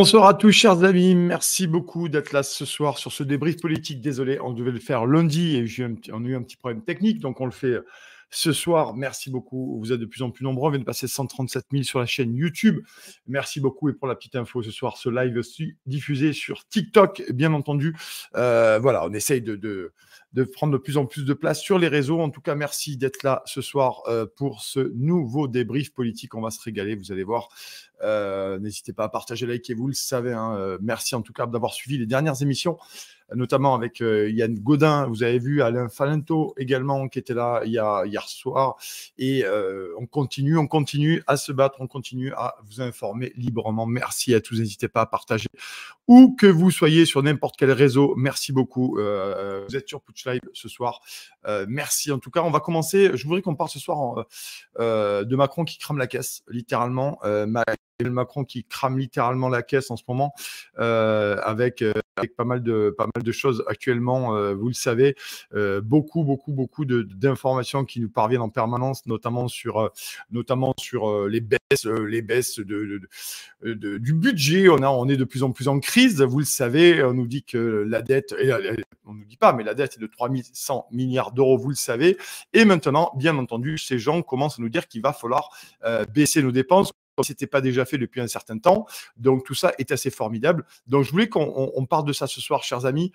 Bonsoir à tous, chers amis. Merci beaucoup d'être là ce soir sur ce débrief politique. Désolé, on devait le faire lundi et on a eu un petit problème technique, donc on le fait euh, ce soir. Merci beaucoup. Vous êtes de plus en plus nombreux. On vient de passer 137 000 sur la chaîne YouTube. Merci beaucoup. Et pour la petite info, ce soir, ce live diffusé sur TikTok, bien entendu. Euh, voilà, on essaye de, prendre de plus en plus de place sur les réseaux. En tout cas, merci d'être là ce soir euh, pour ce nouveau débrief politique. On va se régaler. Vous allez voir, euh, n'hésitez pas à partager, liker, vous le savez. Hein. Euh, merci en tout cas d'avoir suivi les dernières émissions, notamment avec euh, Yann Gaudin vous avez vu, Alain Falento également qui était là hier, soir. Et on continue, on continue à se battre, on continue à vous informer librement. Merci à tous, n'hésitez pas à partager. Où que vous soyez sur n'importe quel réseau, merci beaucoup. vous êtes sur Pouch Live ce soir. merci en tout cas. On va commencer, je voudrais qu'on parle ce soir de Macron qui crame la caisse, littéralement. Macron qui crame littéralement la caisse en ce moment euh, avec, euh, avec pas mal de pas mal de choses actuellement. Euh, vous le savez, beaucoup beaucoup beaucoup d'informations qui nous parviennent en permanence, notamment sur notamment sur les baisses les baisses de, du budget. On on est de plus en plus en crise. Vous le savez, on nous dit que la dette et on nous dit pas, mais la dette est de 3100 milliards d'euros. Vous le savez. Et maintenant, bien entendu, ces gens commencent à nous dire qu'il va falloir baisser nos dépenses c'était pas déjà fait depuis un certain temps. Donc tout ça est assez formidable. Donc je voulais qu'on parle de ça ce soir, chers amis.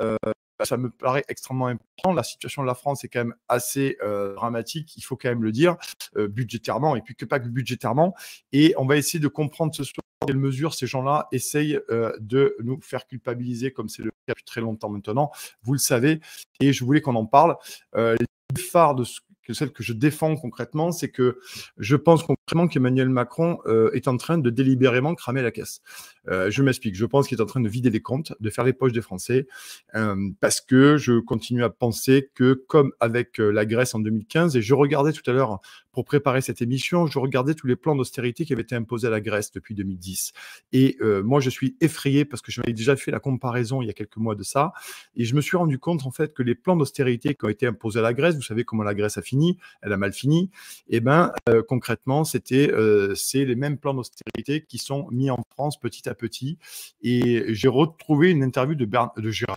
Euh, ça me paraît extrêmement important. La situation de la France est quand même assez euh, dramatique, il faut quand même le dire, euh, budgétairement, et puis que pas que budgétairement. Et on va essayer de comprendre ce soir dans quelle mesure ces gens-là essayent de nous faire culpabiliser, comme c'est le cas depuis très longtemps maintenant. Vous le savez, et je voulais qu'on en parle. les phares de ce que celle que je défends concrètement, c'est que je pense concrètement qu'Emmanuel Macron euh, est en train de délibérément cramer la caisse. Euh, je m'explique, je pense qu'il est en train de vider les comptes, de faire les poches des Français, euh, parce que je continue à penser que comme avec la Grèce en 2015, et je regardais tout à l'heure pour préparer cette émission, je regardais tous les plans d'austérité qui avaient été imposés à la Grèce depuis 2010. Et euh, moi, je suis effrayé parce que je m'avais déjà fait la comparaison il y a quelques mois de ça. Et je me suis rendu compte, en fait, que les plans d'austérité qui ont été imposés à la Grèce, vous savez comment la Grèce a fini, elle a mal fini. Et eh ben, euh, concrètement, c'était, euh, c'est les mêmes plans d'austérité qui sont mis en France petit à petit. Et j'ai retrouvé une interview de, de Gérard,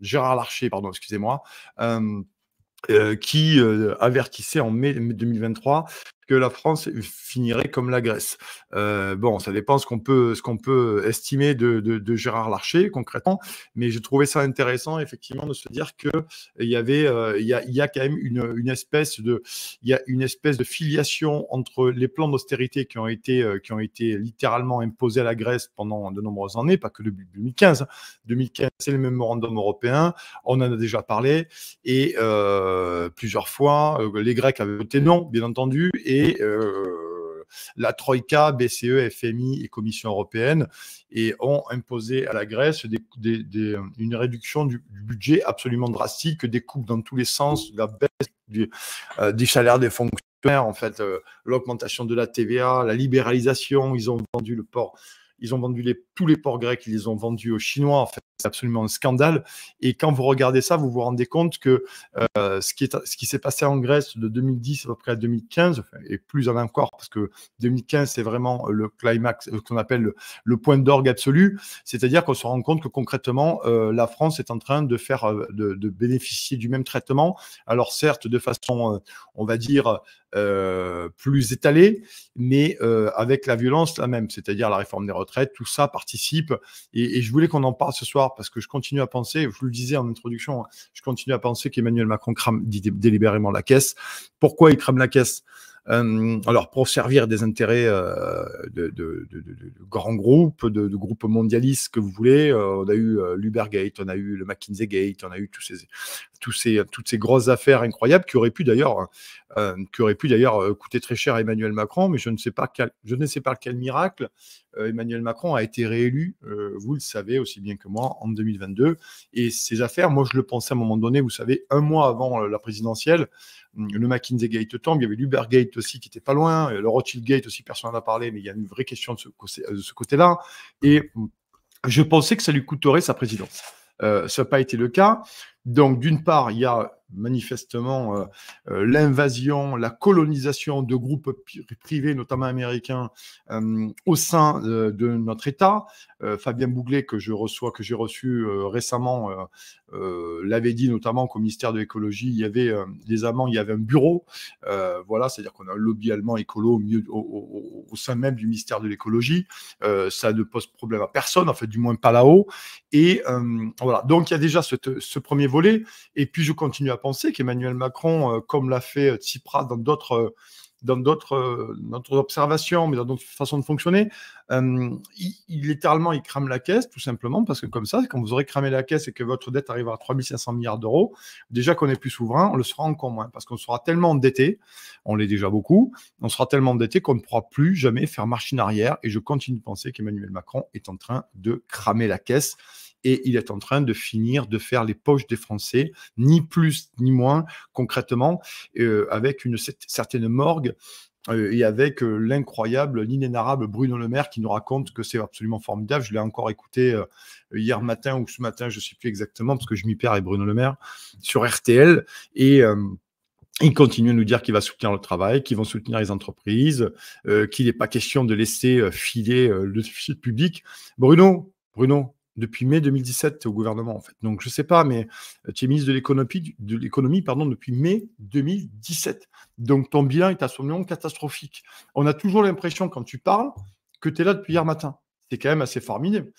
Gérard Larcher, pardon, excusez-moi, euh, qui euh, avertissait en mai 2023 que la France finirait comme la Grèce. Euh, bon, ça dépend ce qu'on peut, ce qu'on peut estimer de, Gérard Larcher concrètement, mais j'ai trouvé ça intéressant effectivement de se dire qu'il y avait, euh, il, y a, quand même une, espèce de, une espèce de filiation entre les plans d'austérité qui ont été, euh, qui ont été littéralement imposés à la Grèce pendant de nombreuses années, pas que depuis 2015. 2015, hein. c'est le mémorandum européen, on en a déjà parlé et plusieurs fois, les Grecs avaient voté non, bien entendu. Et et euh, la Troïka, BCE, FMI et Commission européenne, et ont imposé à la Grèce une réduction du, budget absolument drastique, des coupes dans tous les sens, la baisse du, euh, salaire des fonctionnaires, en fait, euh, l'augmentation de la TVA, la libéralisation. Ils ont vendu le port, ils ont vendu tous les ports grecs, ils les ont vendus aux Chinois, en fait, absolument un scandale. Et quand vous regardez ça, vous vous rendez compte que euh, ce qui est, ce qui s'est passé en Grèce de 2010 à peu près à 2015 et plus en encore parce que 2015 c'est vraiment le climax, euh, ce qu'on appelle le, point d'orgue absolu. C'est-à-dire qu'on se rend compte que concrètement euh, la France est en train de faire de, de, bénéficier du même traitement. Alors certes de façon, on va dire plus étalée, mais avec la violence la même, c'est-à-dire la réforme des retraites, tout ça participe. et je voulais qu'on en parle ce soir parce que je continue à penser, je vous le disais en introduction, je continue à penser qu'Emmanuel Macron crame délibérément la caisse. Pourquoi il crame la caisse euh, alors, pour servir des intérêts euh, de, grands groupes, de, groupes mondialistes que vous voulez, euh, on a eu l'Ubergate, on a eu le McKinsey Gate, on a eu tous ces, toutes ces grosses affaires incroyables qui auraient pu d'ailleurs qui coûter très cher à Emmanuel Macron, mais je ne sais pas je ne sais pas quel miracle euh, Emmanuel Macron a été réélu, euh, vous le savez aussi bien que moi, en 2022. Et ces affaires, moi je le pensais à un moment donné, vous savez, un mois avant la présidentielle, hum, le McKinsey Gate tombe, il y avait Gate aussi qui était pas loin, euh, le Rothschild Gate aussi, personne n'en a parlé, mais il y a une vraie question de ce, côté-là. Et hum, je pensais que ça lui coûterait sa présidence. ça n'a pas été le cas. Donc, d'une part, il y a manifestement euh, euh, l'invasion, la colonisation de groupes privés, notamment américains, euh, au sein de, notre État. Fabien Bouglet, que je reçois, que j'ai reçu récemment, l'avait dit notamment qu'au ministère de l'écologie, il y avait des amants, il y avait un bureau. voilà, c'est-à-dire qu'on a un lobby allemand écolo au, au, sein même du ministère de l'écologie. ça ne pose problème à personne, en fait, du moins pas là-haut. Et voilà, donc il y a déjà ce, ce premier volet. Et puis je continue à penser qu'Emmanuel Macron, euh, comme l'a fait euh, Tsipras dans d'autres euh, dans d'autres observations, mais dans d'autres façons de fonctionner, il, littéralement, il crame la caisse, tout simplement, parce que comme ça, quand vous aurez cramé la caisse et que votre dette arrivera à 3500 milliards d'euros, déjà qu'on est plus souverain, on le sera encore moins, parce qu'on sera tellement endetté, on l'est déjà beaucoup, on sera tellement endetté qu'on ne pourra plus jamais faire marche en arrière, et je continue de penser qu'Emmanuel Macron est en train de cramer la caisse et il est en train de finir de faire les poches des Français, ni plus ni moins concrètement, euh, avec une certaine morgue euh, et avec euh, l'incroyable, l'inénarrable Bruno Le Maire qui nous raconte que c'est absolument formidable. Je l'ai encore écouté hier matin ou ce matin, je ne sais plus exactement parce que je m'y perds avec Bruno Le Maire sur RTL et il continue à nous dire qu'il va soutenir le travail, qu'ils vont soutenir les entreprises, qu'il n'est pas question de laisser filer le public. Bruno, Bruno, depuis mai 2017 au gouvernement, en fait. Donc, je ne sais pas, mais euh, tu es ministre de l'économie, de pardon, depuis mai 2017. Donc, ton bilan est à son nom catastrophique. On a toujours l'impression, quand tu parles, que tu es là depuis hier matin. C'est quand même assez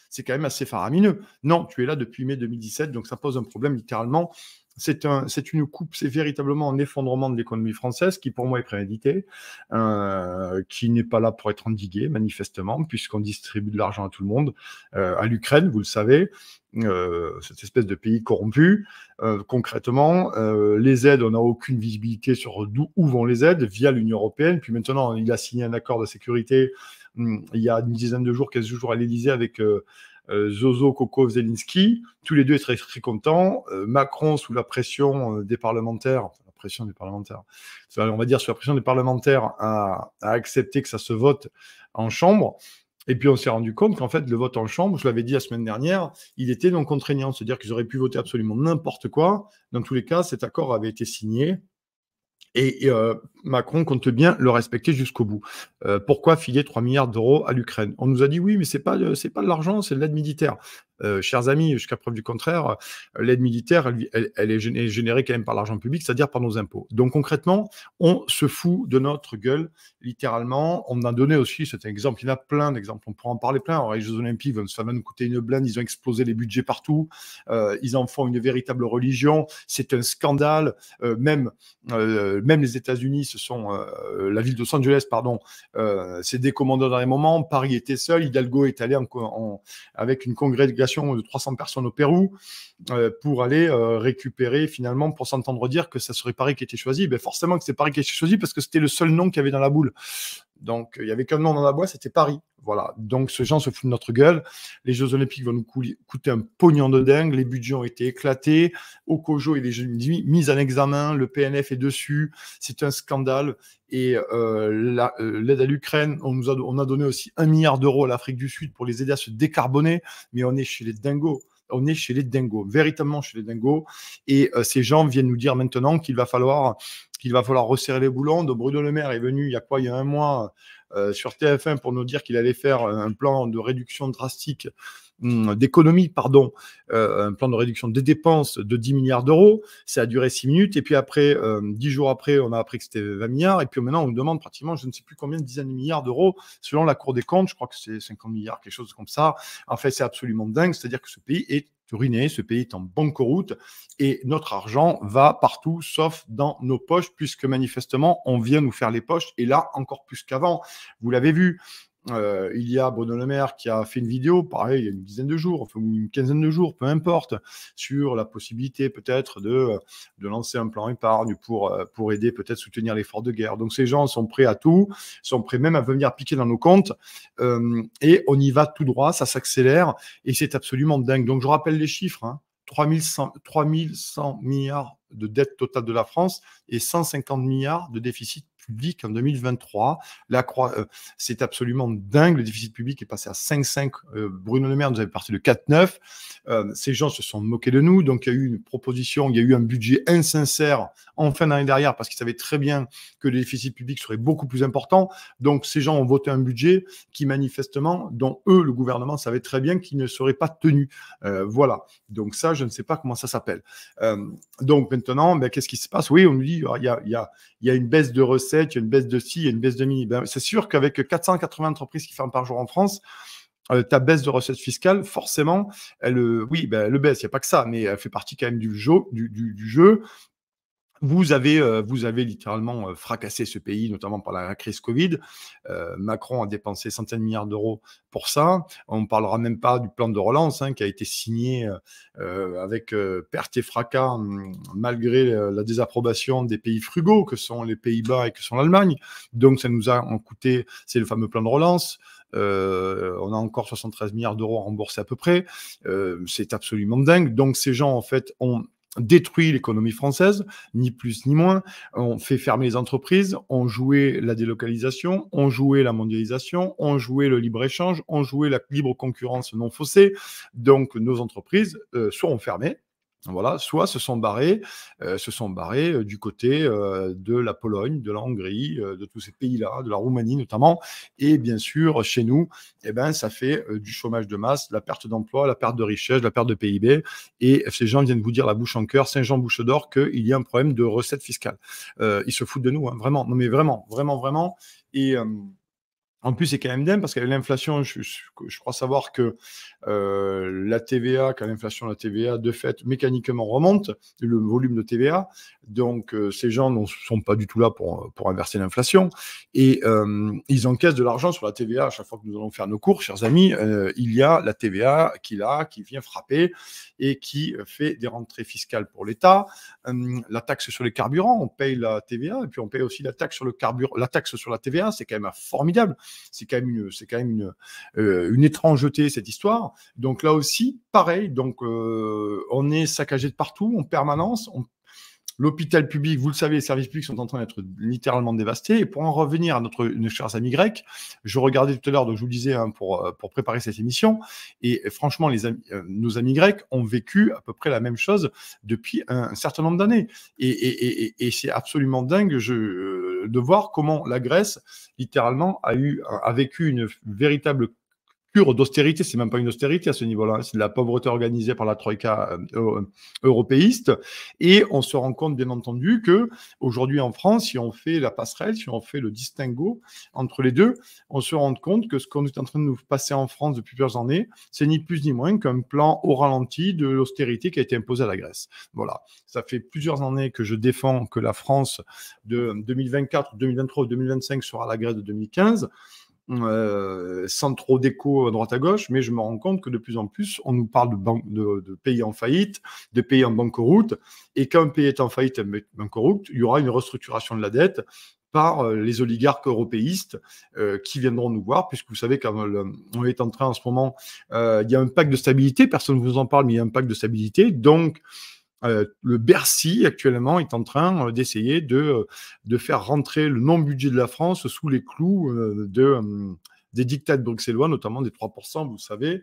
C'est quand même assez faramineux. Non, tu es là depuis mai 2017, donc ça pose un problème littéralement c'est une coupe, c'est véritablement un effondrement de l'économie française qui, pour moi, est prémédité, euh, qui n'est pas là pour être endigué, manifestement, puisqu'on distribue de l'argent à tout le monde, euh, à l'Ukraine, vous le savez, euh, cette espèce de pays corrompu. concrètement, les aides, on n'a aucune visibilité sur d'où où vont les aides via l'Union européenne. Puis maintenant, il a signé un accord de sécurité hum, il y a une dizaine de jours, 15 jours à l'Elysée avec euh, Zozo, Kokov Zelinski tous les deux étaient très, contents. Euh, Macron, sous la pression euh, des parlementaires, la pression des parlementaires, on va dire sous la pression des parlementaires, a, a accepté que ça se vote en Chambre. Et puis on s'est rendu compte qu'en fait, le vote en Chambre, je l'avais dit la semaine dernière, il était non contraignant. C'est-à-dire qu'ils auraient pu voter absolument n'importe quoi. Dans tous les cas, cet accord avait été signé et, euh, Macron compte bien le respecter jusqu'au bout. Euh, pourquoi filer 3 milliards d'euros à l'Ukraine On nous a dit oui, mais ce n'est euh, c'est pas de l'argent, c'est de l'aide militaire. Euh, chers amis, jusqu'à preuve du contraire, l'aide militaire, elle, est générée quand même par l'argent public, c'est-à-dire par nos impôts. Donc concrètement, on se fout de notre gueule, littéralement. On a donné aussi c'est un exemple, il y en a plein d'exemples, on pourra en parler plein. les Jeux Olympiques, ça nous coûter une blinde, ils ont explosé les budgets partout, euh, ils en font une véritable religion, c'est un scandale. Euh, même, même les États-Unis, ce sont la ville de Los Angeles, pardon, des commandants dans les moments, Paris était seul, Hidalgo est allé avec une congrès de de 300 personnes au Pérou euh, pour aller euh, récupérer finalement, pour s'entendre dire que ça serait Paris qui était choisi. Ben, forcément que c'est Paris qui était choisi parce que c'était le seul nom qu'il y avait dans la boule. Donc, euh, il y avait qu'un nom dans la boîte, c'était Paris. Voilà. Donc, ce genre se fout de notre gueule. Les Jeux Olympiques vont nous coûter un pognon de dingue. Les budgets ont été éclatés. Okojo et les Jeux mis en examen. Le PNF est dessus. C'est un scandale. Et euh, euh, l'aide à l'Ukraine, on, nous on a donné aussi un milliard d'euros à l'Afrique du Sud pour les aider à se décarboner. Mais on est chez les dingos on est chez les dingos, véritablement chez les dingos. Et euh, ces gens viennent nous dire maintenant qu'il va falloir qu'il va falloir resserrer les boulons. De Bruno Le Maire est venu il y a quoi, il y a un mois euh, sur TF1 pour nous dire qu'il allait faire un plan de réduction drastique Hum, d'économie, pardon, euh, un plan de réduction des dépenses de 10 milliards d'euros. Ça a duré 6 minutes. Et puis après, euh, dix 10 jours après, on a appris que c'était 20 milliards. Et puis maintenant, on nous demande pratiquement, je ne sais plus combien de dizaines de milliards d'euros, selon la Cour des comptes. Je crois que c'est 50 milliards, quelque chose comme ça. En fait, c'est absolument dingue. C'est-à-dire que ce pays est ruiné, ce pays est en banqueroute et notre argent va partout sauf dans nos poches puisque manifestement on vient nous faire les poches et là encore plus qu'avant. Vous l'avez vu, euh, il y a Bruno Le Maire qui a fait une vidéo, pareil, il y a une dizaine de jours, une quinzaine de jours, peu importe, sur la possibilité peut-être de, lancer un plan épargne pour, euh, pour aider peut-être soutenir l'effort de guerre. Donc ces gens sont prêts à tout, sont prêts même à venir piquer dans nos comptes euh, et on y va tout droit, ça s'accélère et c'est absolument dingue. Donc je rappelle les chiffres. Hein. 3100, 3100 milliards de dette totale de la France et 150 milliards de déficit public en 2023. La euh, c'est absolument dingue. Le déficit public est passé à 5,5. Euh, Bruno Le Maire nous avait parti de 4,9. Euh, ces gens se sont moqués de nous. Donc, il y a eu une proposition, il y a eu un budget insincère en fin d'année derrière parce qu'ils savaient très bien que le déficit public serait beaucoup plus important. Donc, ces gens ont voté un budget qui, manifestement, dont eux, le gouvernement, savait très bien qu'il ne serait pas tenu. voilà. Donc, ça, je ne sais pas comment ça s'appelle. donc, maintenant, ben, qu'est-ce qui se passe Oui, on nous dit, ah, il y a, y a une baisse de recettes il y a une baisse de 6 il y a une baisse de mini. c'est sûr qu'avec 480 entreprises qui ferment par jour en France, euh, ta baisse de recettes fiscales, forcément, elle, euh, oui, ben, elle baisse, il n'y a pas que ça, mais elle fait partie quand même du jeu. du jeu. Vous avez, euh, vous avez littéralement euh, fracassé ce pays, notamment par la crise Covid. Euh, Macron a dépensé centaines de milliards d'euros pour ça. On ne parlera même pas du plan de relance hein, qui a été signé avec perte et fracas, hum, malgré la désapprobation des pays frugaux que sont les Pays-Bas et que sont l'Allemagne. Donc ça nous a coûté, c'est le fameux plan de relance. on a encore 73 milliards d'euros à rembourser à peu près. c'est absolument dingue. Donc ces gens, en fait, ont détruit l'économie française, ni plus ni moins. On fait fermer les entreprises, on jouait la délocalisation, on jouait la mondialisation, on jouait le libre-échange, on jouait la libre concurrence non faussée. Donc nos entreprises euh, seront fermées, voilà, soit se sont barrés, euh, se sont barrés euh, du côté euh, de la Pologne, de la Hongrie, de tous ces pays-là, de la Roumanie notamment, et bien sûr chez nous, eh ben ça fait du chômage de masse, la perte d'emploi, la perte de richesse, la perte de PIB, et ces gens viennent vous dire la bouche en cœur, Saint-Jean bouche d'or, qu'il y a un problème de recette fiscale. ils se foutent de nous, hein, vraiment, non mais vraiment, vraiment, vraiment, et en plus, c'est quand même dingue parce qu'avec l'inflation, je, crois savoir que euh, la TVA, quand l'inflation, la TVA, de fait, mécaniquement remonte, le volume de TVA. Donc, euh, ces gens ne sont pas du tout là pour, inverser l'inflation. Et euh, ils encaissent de l'argent sur la TVA. À chaque fois que nous allons faire nos cours, chers amis, il y a la TVA qui là, qui vient frapper et qui fait des rentrées fiscales pour l'État. Hum, la taxe sur les carburants, on paye la TVA et puis on paye aussi la taxe sur, le carburant, la, taxe sur la TVA. C'est quand même formidable. C'est quand même une, c'est quand même une, euh, une étrangeté cette histoire. Donc là aussi, pareil. Donc euh, on est saccagé de partout en permanence. L'hôpital public, vous le savez, les services publics sont en train d'être littéralement dévastés. Et pour en revenir à notre, nos chers amis grecs, je regardais tout à l'heure, Donc je vous le disais, hein, pour, euh, pour préparer cette émission, et franchement, les amis, nos amis grecs ont vécu à peu près la même chose depuis un, certain nombre d'années. Et, et c'est absolument dingue. Je, de voir comment la Grèce, littéralement, a, eu, a vécu une véritable pure d'austérité, c'est même pas une austérité à ce niveau-là, c'est de la pauvreté organisée par la troïka euh, euh, européiste. Et on se rend compte, bien entendu, que aujourd'hui en France, si on fait la passerelle, si on fait le distinguo entre les deux, on se rend compte que ce qu'on est en train de nous passer en France depuis plusieurs années, c'est ni plus ni moins qu'un plan au ralenti de l'austérité qui a été imposé à la Grèce. Voilà, ça fait plusieurs années que je défends que la France de 2024, 2023, 2025 sera la Grèce de 2015. Euh, sans trop d'écho à droite à gauche, mais je me rends compte que de plus en plus, on nous parle de, de, pays en faillite, de pays en banqueroute, et quand un pays est en faillite, en banqueroute, il y aura une restructuration de la dette par euh, les oligarques européistes euh, qui viendront nous voir, puisque vous savez, qu'on est en train en ce moment, il y a un pacte de stabilité, personne ne vous en parle, mais il y a un pacte de stabilité, donc euh, le Bercy, actuellement, est en train euh, d'essayer de, euh, de faire rentrer le non-budget de la France sous les clous de, des dictats bruxellois, notamment des 3%, vous savez,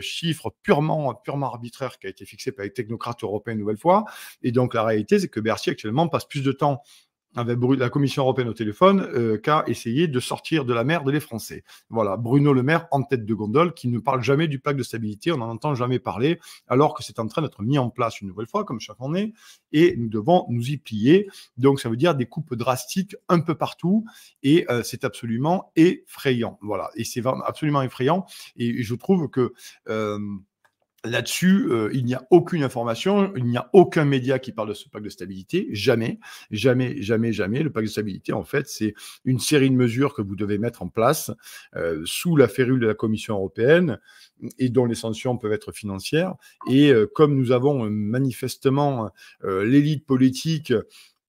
chiffre purement, purement arbitraire qui a été fixé par les technocrates européens une nouvelle fois. Et donc, la réalité, c'est que Bercy, actuellement, passe plus de temps avait la Commission européenne au téléphone euh, qui a essayé de sortir de la merde les Français. Voilà, Bruno Le Maire en tête de gondole, qui ne parle jamais du pacte de stabilité, on n'en entend jamais parler, alors que c'est en train d'être mis en place une nouvelle fois, comme chaque année, et nous devons nous y plier. Donc ça veut dire des coupes drastiques un peu partout, et euh, c'est absolument effrayant. Voilà, et c'est absolument effrayant, et je trouve que... Euh, Là-dessus, euh, il n'y a aucune information, il n'y a aucun média qui parle de ce pacte de stabilité, jamais, jamais, jamais, jamais. Le pacte de stabilité, en fait, c'est une série de mesures que vous devez mettre en place euh, sous la férule de la Commission européenne et dont les sanctions peuvent être financières. Et euh, comme nous avons manifestement l'élite politique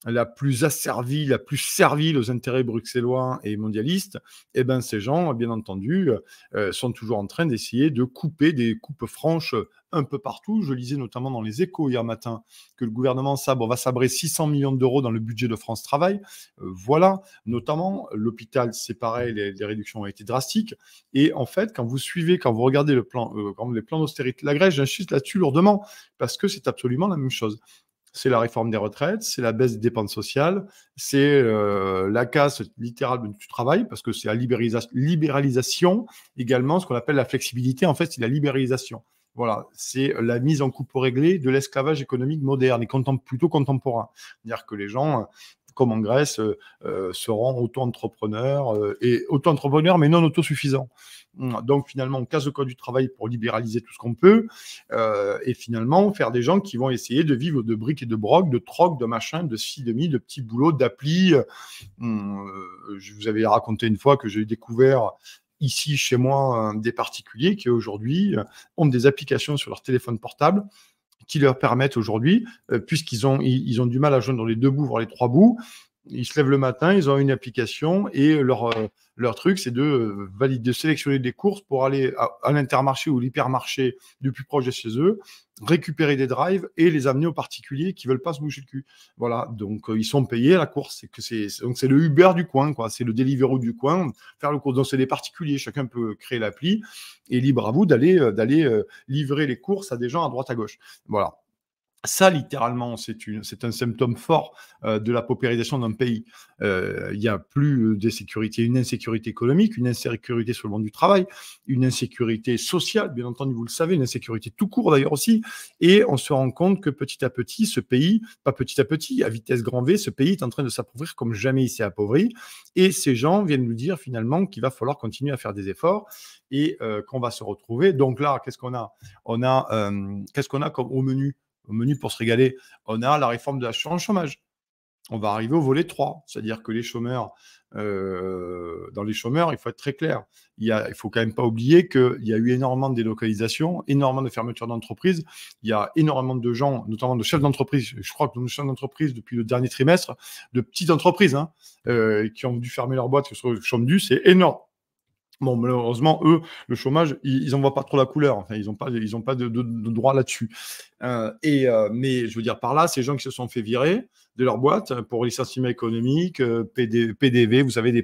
la plus asservie, la plus servile aux intérêts bruxellois et mondialistes, eh ben, ces gens, bien entendu, euh, euh, sont toujours en train d'essayer de couper des coupes franches euh, un peu partout. Je lisais notamment dans les échos hier matin que le gouvernement sabre, va sabrer 600 millions d'euros dans le budget de France Travail. voilà, notamment l'hôpital, c'est pareil, les, réductions ont été drastiques. Et en fait, quand vous suivez, quand vous regardez le plan, les plans d'austérité, la Grèce, j'insiste là-dessus lourdement, parce que c'est absolument la même chose c'est la réforme des retraites, c'est la baisse des dépenses sociales, c'est euh, la casse littérale du travail, parce que c'est la libéralisation également, ce qu'on appelle la flexibilité, en fait, c'est la libéralisation. Voilà, c'est la mise en coupe réglée de l'esclavage économique moderne et plutôt contemporain. C'est-à-dire que les gens comme en Grèce, euh, euh, seront auto-entrepreneurs, euh, et auto-entrepreneurs, mais non autosuffisants. Hum, donc finalement, on casse le code du travail pour libéraliser tout ce qu'on peut, et finalement faire des gens qui vont essayer de vivre de briques et de brocs, de troc, de machin, de six demi, de petits boulots, d'appli. Hum, je vous avais raconté une fois que j'ai découvert ici chez moi des particuliers qui aujourd'hui ont des applications sur leur téléphone portable qui leur permettent aujourd'hui, euh, puisqu'ils ont, ils, ont du mal à joindre les deux bouts, voire les trois bouts, ils se lèvent le matin, ils ont une application et leur, euh, leur truc, c'est de euh, valider, de sélectionner des courses pour aller à, l'intermarché ou l'hypermarché du plus proche de chez eux, récupérer des drives et les amener aux particuliers qui veulent pas se boucher le cul. Voilà, donc euh, ils sont payés à la course. Que c'est, donc c'est le Uber du coin, quoi. C'est le Deliveroo du coin. Faire le cours. donc c'est des particuliers. Chacun peut créer l'appli et libre à vous d'aller d'aller livrer les courses à des gens à droite à gauche. Voilà. Ça, littéralement, c'est un symptôme fort euh, de la paupérisation d'un pays. Euh, il n'y a plus de sécurité, une insécurité économique, une insécurité sur le monde du travail, une insécurité sociale, bien entendu, vous le savez, une insécurité tout court d'ailleurs aussi. Et on se rend compte que petit à petit, ce pays, pas petit à petit, à vitesse grand V, ce pays est en train de s'appauvrir comme jamais il s'est appauvri. Et ces gens viennent nous dire finalement qu'il va falloir continuer à faire des efforts et euh, qu'on va se retrouver. Donc là, qu'est-ce qu'on a On a, -ce qu'on a comme au menu au menu pour se régaler, on a la réforme de l'assurance chômage. On va arriver au volet 3, c'est-à-dire que les chômeurs, euh, dans les chômeurs, il faut être très clair. Il ne faut quand même pas oublier qu'il y a eu énormément de délocalisations, énormément de fermetures d'entreprises. Il y a énormément de gens, notamment de chefs d'entreprise, je crois que nous, sommes d'entreprise depuis le dernier trimestre, de petites entreprises hein, euh, qui ont dû fermer leur boîte, le sont du, c'est énorme Bon, malheureusement, eux, le chômage, ils n'en voient pas trop la couleur. ils n'ont pas, ils ont pas de, droit là-dessus. Euh, et euh, mais je veux dire par là, ces gens qui se sont fait virer de leur boîte pour licenciement économique, euh, PDV, vous savez, les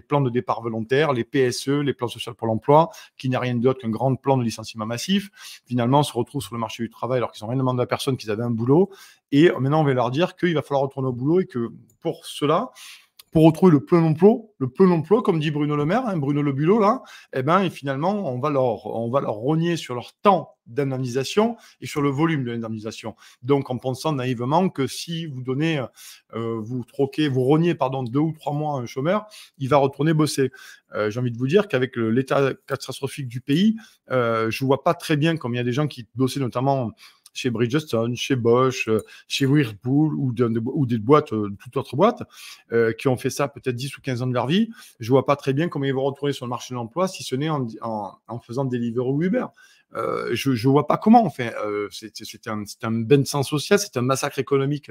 plans de départ volontaire, les PSE, les plans sociaux pour l'emploi, qui n'est rien d'autre qu'un grand plan de licenciement massif. Finalement, se retrouvent sur le marché du travail alors qu'ils n'ont rien demandé à personne, qu'ils avaient un boulot. Et maintenant, on va leur dire qu'il va falloir retourner au boulot et que pour cela, pour retrouver le plein emploi, le plein emploi, comme dit Bruno Le Maire, hein, Bruno Le là, eh ben, et finalement, on va, leur, on va leur rogner sur leur temps d'indemnisation et sur le volume de l'indemnisation. Donc, en pensant naïvement que si vous donnez, euh, euh, vous troquez, vous rognez, pardon, deux ou trois mois à un chômeur, il va retourner bosser. Euh, j'ai envie de vous dire qu'avec l'état catastrophique du pays, euh, je vois pas très bien comme il y a des gens qui bossaient notamment chez Bridgestone, chez Bosch, euh, chez Whirlpool ou, ou des boîtes, euh, toute autre boîte, euh, qui ont fait ça peut-être 10 ou 15 ans de leur vie, je vois pas très bien comment ils vont retourner sur le marché de l'emploi si ce n'est en, en, en faisant Deliveroo ou Uber. Euh, je ne vois pas comment on fait. Euh, c'est un, un bain de sang social, c'est un massacre économique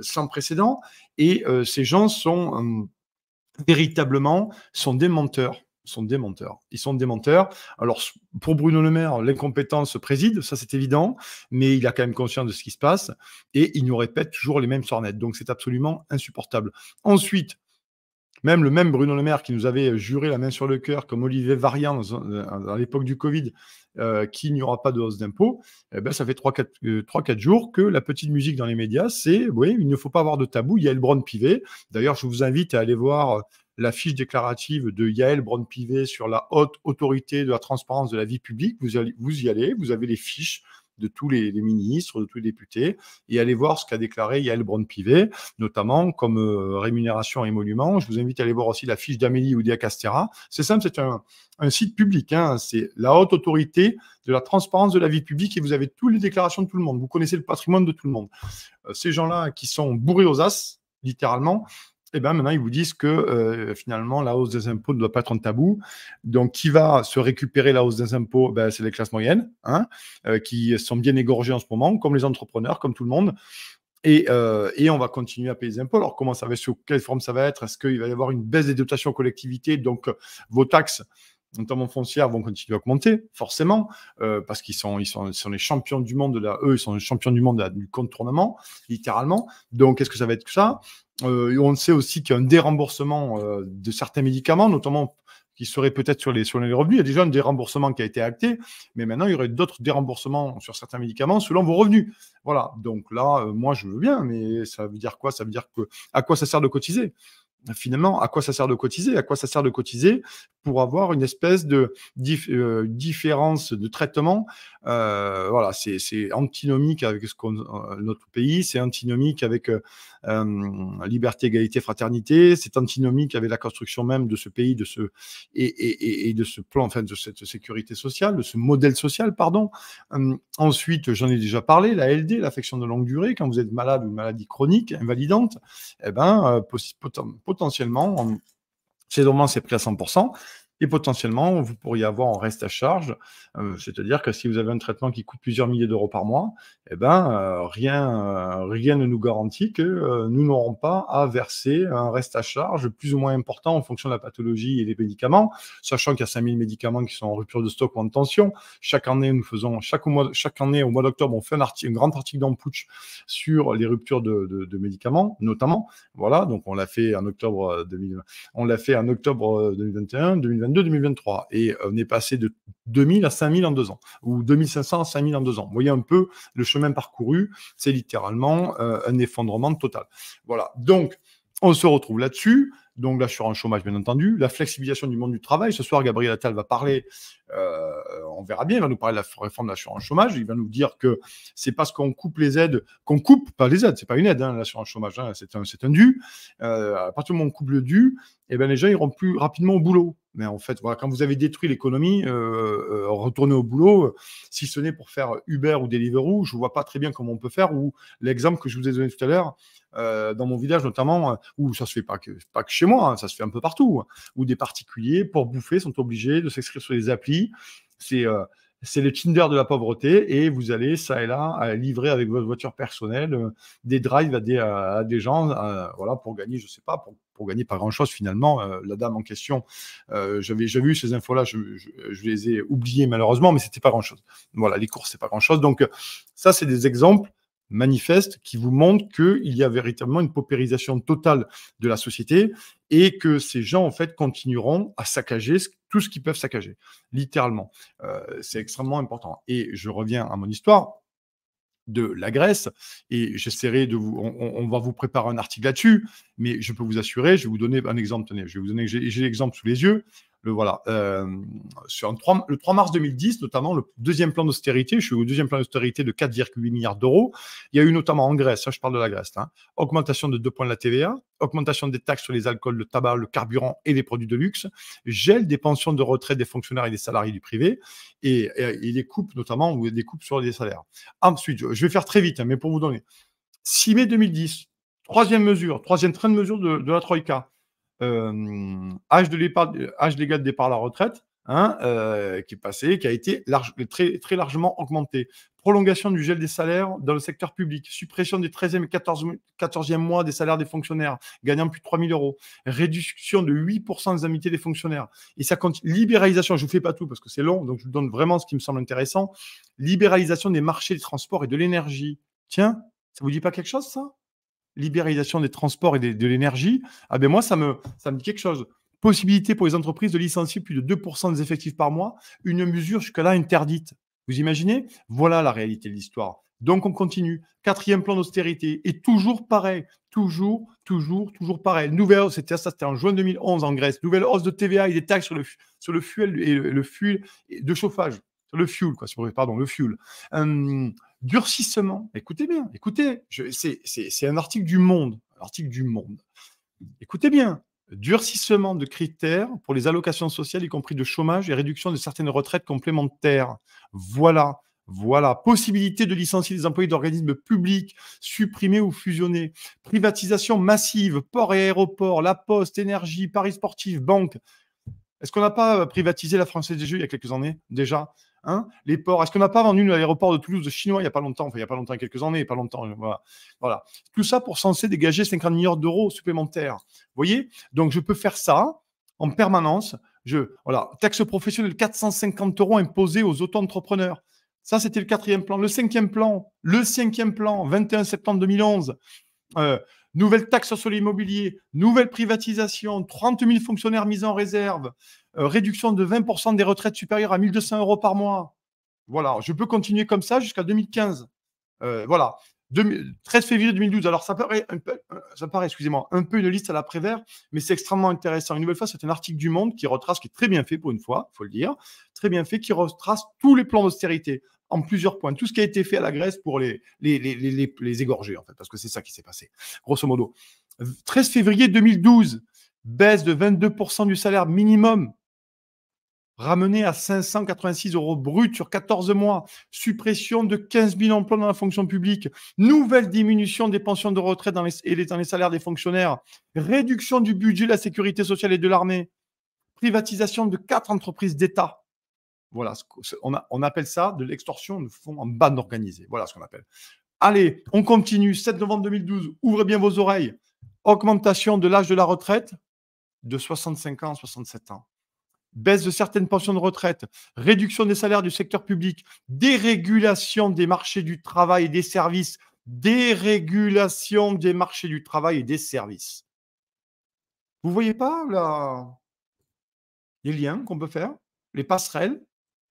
sans précédent. Et ces gens sont hum, véritablement sont des menteurs sont des menteurs. Ils sont des menteurs. Alors, pour Bruno Le Maire, l'incompétence préside, ça c'est évident, mais il a quand même conscience de ce qui se passe et il nous répète toujours les mêmes sornettes. Donc, c'est absolument insupportable. Ensuite, même le même Bruno Le Maire qui nous avait juré la main sur le cœur, comme Olivier Varian euh, à l'époque du Covid, euh, qu'il n'y aura pas de hausse d'impôts, eh ben, ça fait 3-4 euh, jours que la petite musique dans les médias, c'est oui, il ne faut pas avoir de tabou. Il y a Elbron Pivet. D'ailleurs, je vous invite à aller voir la fiche déclarative de Yael Braun-Pivet sur la haute autorité de la transparence de la vie publique. Vous, allez, vous y allez, vous avez les fiches de tous les, ministres, de tous les députés, et allez voir ce qu'a déclaré Yael Braun-Pivet, notamment comme euh, rémunération et émolument. Je vous invite à aller voir aussi la fiche d'Amélie Oudéa-Castera. C'est simple, c'est un, site public, hein. c'est la haute autorité de la transparence de la vie publique, et vous avez toutes les déclarations de tout le monde. Vous connaissez le patrimoine de tout le monde. Euh, ces gens-là qui sont bourrés aux as, littéralement, eh ben, maintenant ils vous disent que euh, finalement la hausse des impôts ne doit pas être un tabou. Donc qui va se récupérer la hausse des impôts ben, C'est les classes moyennes, hein, euh, qui sont bien égorgées en ce moment, comme les entrepreneurs, comme tout le monde. Et, euh, on va continuer à payer des impôts. Alors comment ça va, sous quelle forme ça va être Est-ce qu'il va y avoir une baisse des dotations aux collectivités, donc vos taxes notamment foncières, vont continuer à augmenter, forcément, euh, parce qu'ils sont, ils sont, sont, les champions du monde, de la, eux, ils sont les champions du monde du contournement, littéralement. Donc, qu'est-ce que ça va être que ça euh, On sait aussi qu'il y a un déremboursement euh, de certains médicaments, notamment qui serait peut-être sur les, sur revenus. Il y a déjà un déremboursement qui a été acté, mais maintenant, il y aurait d'autres déremboursements sur certains médicaments selon vos revenus. Voilà. Donc là, moi, je veux bien, mais ça veut dire quoi Ça veut dire que à quoi ça sert de cotiser finalement, à quoi ça sert de cotiser À quoi ça sert de cotiser pour avoir une espèce de euh, différence de traitement euh, Voilà, c'est antinomique avec ce qu'on euh, notre pays, c'est antinomique avec liberté, égalité, fraternité, c'est antinomique avec la construction même de ce pays, de ce et, et, de ce plan, enfin de cette sécurité sociale, de ce modèle social, pardon. Hum, ensuite, j'en ai déjà parlé, la LD, l'affection de longue durée, quand vous êtes malade ou maladie chronique, invalidante, eh ben potentiellement potentiellement, chez c'est pris à 100%, et potentiellement, vous pourriez avoir un reste à charge, euh, c'est-à-dire que si vous avez un traitement qui coûte plusieurs milliers d'euros par mois, eh ben, euh, rien, euh, rien ne nous garantit que nous n'aurons pas à verser un reste à charge plus ou moins important en fonction de la pathologie et des médicaments, sachant qu'il y a 5000 médicaments qui sont en rupture de stock ou en tension. Chaque année, nous faisons, chaque, mois, chaque année, au mois d'octobre, on fait un, article, grand article dans sur les ruptures de, médicaments, notamment. Voilà, donc on l'a fait en octobre 2020. On l'a fait en octobre 2021, 2022, 2023 Et euh, on est passé de 2000 à 5000 en deux ans, ou 2500 à 5000 en deux ans. Vous voyez un peu le chemin parcouru, c'est littéralement euh, un effondrement total. Voilà, donc on se retrouve là-dessus. Donc l'assurance chômage, bien entendu, la flexibilisation du monde du travail. Ce soir, Gabriel Attal va parler, euh, on verra bien, il va nous parler de la réforme de l'assurance chômage. Il va nous dire que c'est parce qu'on coupe les aides, qu'on coupe pas les aides, c'est pas une aide, hein, l'assurance chômage, hein, c'est un, un, dû. à partir du moment où on coupe le dû, et eh ben, les gens iront plus rapidement au boulot. Mais en fait, voilà, quand vous avez détruit l'économie, euh, euh, retournez au boulot, euh, si ce n'est pour faire Uber ou Deliveroo, je ne vois pas très bien comment on peut faire. Ou l'exemple que je vous ai donné tout à l'heure, dans mon village notamment, où ça ne se fait pas que, pas que chez moi, hein, ça se fait un peu partout, hein, où des particuliers, pour bouffer, sont obligés de s'inscrire sur les applis. C'est c'est le Tinder de la pauvreté et vous allez ça et là livrer avec votre voiture personnelle euh, des drives à des, gens euh, voilà pour gagner je sais pas pour, gagner pas grand chose finalement euh, la dame en question j'avais jamais vu ces infos là je, les ai oubliés malheureusement mais c'était pas grand chose voilà les courses c'est pas grand chose donc ça c'est des exemples manifeste qui vous montre qu'il y a véritablement une paupérisation totale de la société et que ces gens, en fait, continueront à saccager tout ce qu'ils peuvent saccager, littéralement. Euh, c'est extrêmement important. Et je reviens à mon histoire de la Grèce, et j'essaierai de vous, on, on va vous préparer un article là-dessus, mais je peux vous assurer, je vais vous donner un exemple. Tenez, je vais vous donner, j'ai l'exemple sous les yeux. Le, voilà, euh, sur 3, le 3 mars 2010, notamment le deuxième plan d'austérité, je suis au deuxième plan d'austérité de 4,8 milliards d'euros. Il y a eu notamment en Grèce, hein, je parle de la Grèce, hein, augmentation de 2 points de la TVA, augmentation des taxes sur les alcools, le tabac, le carburant et les produits de luxe, gel des pensions de retraite des fonctionnaires et des salariés du privé, et, des les coupes notamment, ou des coupes sur les salaires. Ensuite, je vais faire très vite, hein, mais pour vous donner, 6 mai 2010, Troisième mesure, troisième train de mesure de, la Troïka. Euh, âge, de légal de départ à la retraite, hein, euh, qui est passé, qui a été très, largement augmenté. Prolongation du gel des salaires dans le secteur public, suppression des 13e et 14e, mois des salaires des fonctionnaires, gagnant plus de 3 000 euros, réduction de 8% des amitiés des fonctionnaires. Et ça compte libéralisation, je ne vous fais pas tout parce que c'est long, donc je vous donne vraiment ce qui me semble intéressant, libéralisation des marchés des transports et de l'énergie. Tiens, ça vous dit pas quelque chose ça libéralisation des transports et de l'énergie, ah ben moi, ça me, ça me dit quelque chose. Possibilité pour les entreprises de licencier plus de 2% des effectifs par mois, une mesure jusque-là interdite. Vous imaginez Voilà la réalité de l'histoire. Donc on continue. Quatrième plan d'austérité. Et toujours pareil. Toujours, toujours, toujours pareil. Nouvelle hausse, c'était ça, c'était en juin 2011 en Grèce. Nouvelle hausse de TVA et des taxes sur le, sur le fuel et le, fuel de chauffage. le fuel, quoi. pardon, le fuel. Hum, durcissement. Écoutez bien, écoutez, c'est un article du Monde, article du Monde. Écoutez bien, durcissement de critères pour les allocations sociales, y compris de chômage et réduction de certaines retraites complémentaires. Voilà, voilà. Possibilité de licencier des employés d'organismes publics, supprimés ou fusionnés, Privatisation massive, ports et aéroports, la poste, énergie, paris sportif, banque. Est-ce qu'on n'a pas euh, privatisé la Française des Jeux il y a quelques années déjà Hein, les ports, est-ce qu'on n'a pas vendu l'aéroport de Toulouse de Chinois il n'y a pas longtemps, enfin il n'y a pas longtemps, quelques années, il a pas longtemps. Euh, voilà. voilà. Tout ça pour censé dégager 50 milliards d'euros supplémentaires. Vous voyez Donc je peux faire ça en permanence. Je, voilà, taxe professionnelle 450 euros imposés aux auto-entrepreneurs. Ça, c'était le quatrième plan. Le cinquième plan, le cinquième plan, 21 septembre 2011 nouvelle taxe sur l'immobilier, nouvelle privatisation, 30 000 fonctionnaires mis en réserve, euh, réduction de 20% des retraites supérieures à 1 200 euros par mois. Voilà, je peux continuer comme ça jusqu'à 2015. Euh, voilà, 13 février 2012. Alors, ça paraît, un peu, euh, ça paraît, excusez-moi, un peu une liste à la Prévert, mais c'est extrêmement intéressant. Une nouvelle fois, c'est un article du Monde qui retrace, qui est très bien fait pour une fois, faut le dire, très bien fait, qui retrace tous les plans d'austérité en plusieurs points. Tout ce qui a été fait à la Grèce pour les, les, les égorger, en fait, parce que c'est ça qui s'est passé, grosso modo. 13 février 2012, baisse de 22% du salaire minimum ramené à 586 euros bruts sur 14 mois, suppression de 15 000 emplois dans la fonction publique, nouvelle diminution des pensions de retraite dans et dans les salaires des fonctionnaires, réduction du budget de la sécurité sociale et de l'armée, privatisation de quatre entreprises d'État. Voilà, on, on appelle ça de l'extorsion de fonds en bande organisée. Voilà ce qu'on appelle. Allez, on continue. 7 novembre 2012, ouvrez bien vos oreilles. Augmentation de l'âge de la retraite de 65 ans à 67 ans baisse de certaines pensions de retraite, réduction des salaires du secteur public, dérégulation des marchés du travail et des services, dérégulation des marchés du travail et des services. Vous voyez pas là les liens qu'on peut faire, les passerelles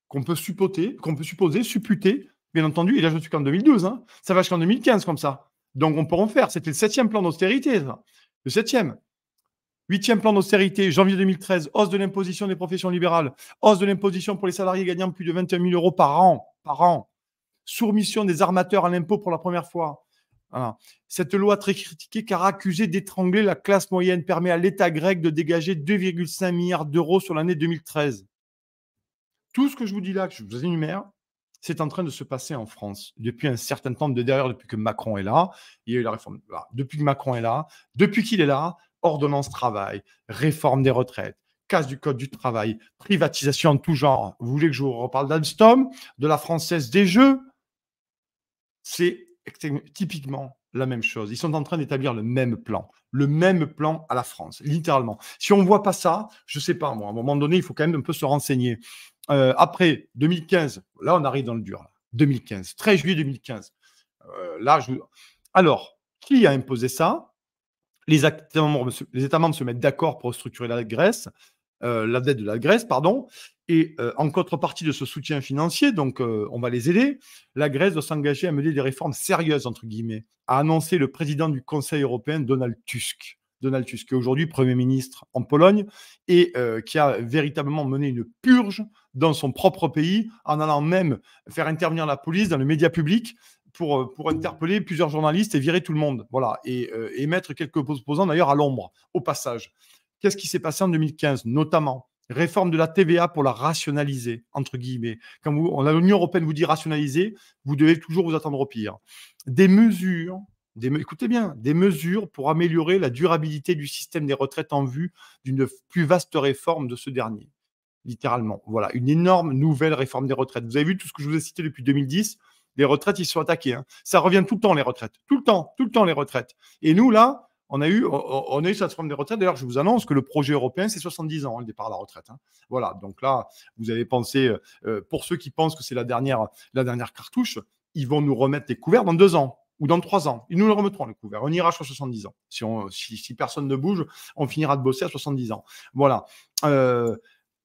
qu'on peut suppoter, qu'on peut supposer, supputer, bien entendu. Et là, je ne suis qu'en 2012, hein. ça va jusqu'en 2015 comme ça. Donc on peut en faire. C'était le septième plan d'austérité, le septième. Huitième plan d'austérité, janvier 2013, hausse de l'imposition des professions libérales, hausse de l'imposition pour les salariés gagnant plus de 21 000 euros par an, par an, soumission des armateurs à l'impôt pour la première fois. Cette loi très critiquée car accusée d'étrangler la classe moyenne permet à l'État grec de dégager 2,5 milliards d'euros sur l'année 2013. Tout ce que je vous dis là, que je vous énumère, c'est en train de se passer en France depuis un certain temps de derrière, depuis que Macron est là. Il y a eu la réforme. Depuis que Macron est là, depuis qu'il est là, ordonnance travail, réforme des retraites, casse du code du travail, privatisation de tout genre. Vous voulez que je vous reparle d'Alstom, de la française des jeux C'est typiquement la même chose. Ils sont en train d'établir le même plan, le même plan à la France, littéralement. Si on ne voit pas ça, je ne sais pas, moi, à un moment donné, il faut quand même un peu se renseigner. Euh, après 2015, là on arrive dans le dur, 2015, 13 juillet 2015. Euh, là, Alors, qui a imposé ça les, États membres se mettent d'accord pour structurer la Grèce, euh, la dette de la Grèce, pardon. Et euh, en contrepartie de ce soutien financier, donc euh, on va les aider, la Grèce doit s'engager à mener des réformes sérieuses, entre guillemets, a annoncé le président du Conseil européen, Donald Tusk. Donald Tusk, est aujourd'hui Premier ministre en Pologne et qui a véritablement mené une purge dans son propre pays, en allant même faire intervenir la police dans le média public euh, pour, interpeller plusieurs journalistes et virer tout le monde. Voilà. Euh, et, mettre quelques opposants d'ailleurs à l'ombre, au passage. Qu'est-ce qui s'est passé en 2015, notamment réforme de la TVA pour la rationaliser, entre guillemets. Quand l'Union européenne vous dit rationaliser, vous devez toujours vous attendre au pire. Des mesures, écoutez bien, des mesures pour améliorer la durabilité du système des retraites en vue d'une plus vaste réforme de ce dernier. Littéralement. Voilà, une énorme nouvelle réforme des retraites. Vous avez vu tout ce que je vous ai cité depuis 2010 les retraites, ils sont attaqués. Hein. Ça revient tout le temps, les retraites. Tout le temps, tout le temps, les retraites. Et nous, là, on a eu, on a eu cette forme des retraites. D'ailleurs, je vous annonce que le projet européen, c'est 70 ans, hein, le départ de la retraite. Hein. Voilà. Donc là, vous avez pensé, euh, euh, pour ceux qui pensent que c'est la dernière, la dernière cartouche, ils vont nous remettre les couverts dans deux ans ou dans trois ans. Ils nous remettront, les couverts. On ira sur 70 ans. Si, on, si, personne ne bouge, on finira de bosser à 70 ans. Voilà. Euh,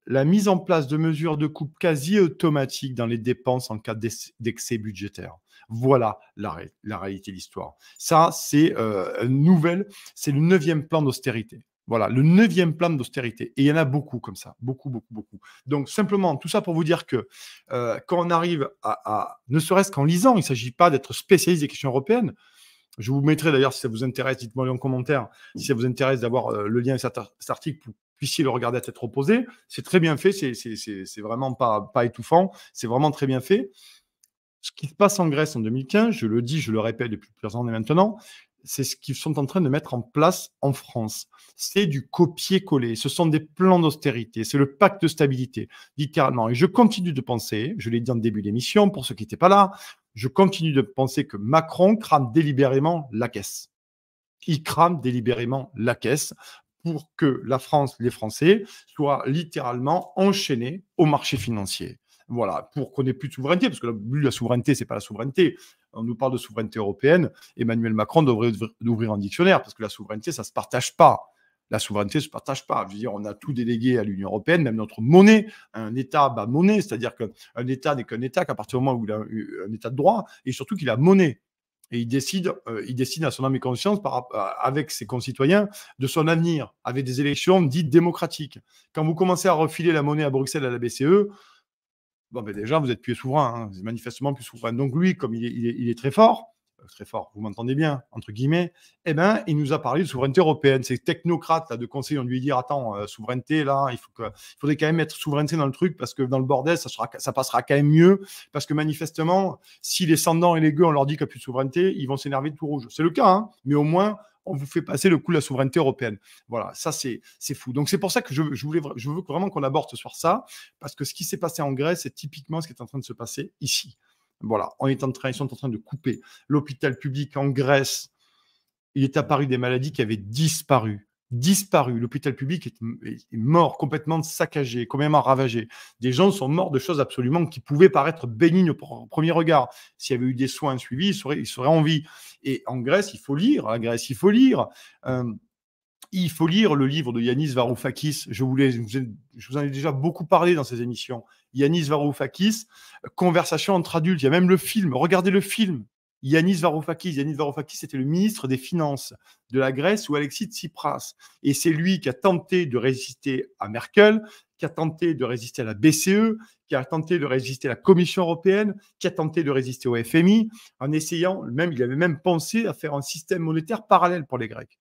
la mise en place de mesures de coupe quasi automatiques dans les dépenses en cas d'excès budgétaire. Voilà la, la réalité de l'histoire. Ça, c'est euh, une nouvelle, c'est le neuvième plan d'austérité. Voilà, le neuvième plan d'austérité. Et il y en a beaucoup comme ça, beaucoup, beaucoup, beaucoup. Donc simplement, tout ça pour vous dire que euh, quand on arrive à, ne serait-ce qu'en lisant, il ne s'agit pas d'être spécialiste des questions européennes, je vous mettrai d'ailleurs, si ça vous intéresse, dites-moi en commentaire, si ça vous intéresse d'avoir euh, le lien à cet article pour puissiez le regarder à être opposé, C'est très bien fait, c'est vraiment pas, pas étouffant, c'est vraiment très bien fait. Ce qui se passe en Grèce en 2015, je le dis, je le répète depuis plusieurs années maintenant, c'est ce qu'ils sont en train de mettre en place en France. C'est du copier-coller. Ce sont des plans d'austérité. C'est le pacte de stabilité, littéralement. Et je continue de penser, je l'ai dit en début d'émission, pour ceux qui n'étaient pas là, je continue de penser que Macron crame délibérément la caisse. Il crame délibérément la caisse pour que la France, les Français, soient littéralement enchaînés au marché financier. Voilà, pour qu'on ait plus de souveraineté, parce que la, la souveraineté, c'est pas la souveraineté. On nous parle de souveraineté européenne. Emmanuel Macron devrait ouvrir un dictionnaire, parce que la souveraineté, ça se partage pas la souveraineté ne se partage pas. Je veux dire, on a tout délégué à l'Union européenne, même notre monnaie. Un État bas monnaie, c'est-à-dire qu'un État n'est qu'un État qu'à partir du moment où il a un État de droit et surtout qu'il a monnaie. Et il décide, euh, il décide à son âme et conscience, euh, avec ses concitoyens, de son avenir, avec des élections dites démocratiques. Quand vous commencez à refiler la monnaie à Bruxelles, à la BCE, bon, ben, déjà, vous êtes plus souverain, hein, vous manifestement plus souverain. Donc lui, comme il est très fort, très fort, vous m'entendez bien, entre guillemets, eh ben, il nous a parlé de souveraineté européenne. Ces technocrates là, de conseil ont dû lui dire Attends, euh, souveraineté, là, il, faut il faudrait quand même mettre souveraineté dans le truc parce que dans le bordel, ça, ça passera quand même mieux. Parce que manifestement, si les cendants et les gueux, on leur dit qu'il n'y a plus de souveraineté, ils vont s'énerver de tout rouge. C'est le cas, hein, mais au moins, on vous fait passer le coup de la souveraineté européenne. Voilà, ça c'est fou. Donc c'est pour ça que je, voulais, je veux vraiment qu'on aborde ce soir ça, parce que ce qui s'est passé en Grèce, c'est typiquement ce qui est en train de se passer ici. Voilà, en train, ils sont en train de couper l'hôpital public en Grèce. Il est apparu des maladies qui avaient disparu disparu. L'hôpital public est, mort, complètement saccagé, complètement ravagé. Des gens sont morts de choses absolument qui pouvaient paraître bénignes au premier regard. S'il y avait eu des soins suivis, ils seraient, ils seraient en vie. Et en Grèce, il faut lire. En hein, Grèce, il faut lire il faut lire le livre de Yanis Varoufakis. Je, vous en ai déjà beaucoup parlé dans ces émissions. Yanis Varoufakis, Conversation entre adultes. Il y a même le film. Regardez le film. Yanis Varoufakis. Yanis Varoufakis était le ministre des Finances de la Grèce ou Alexis Tsipras. Et c'est lui qui a tenté de résister à Merkel, qui a tenté de résister à la BCE, qui a tenté de résister à la Commission européenne, qui a tenté de résister au FMI, en essayant, même, il avait même pensé à faire un système monétaire parallèle pour les Grecs.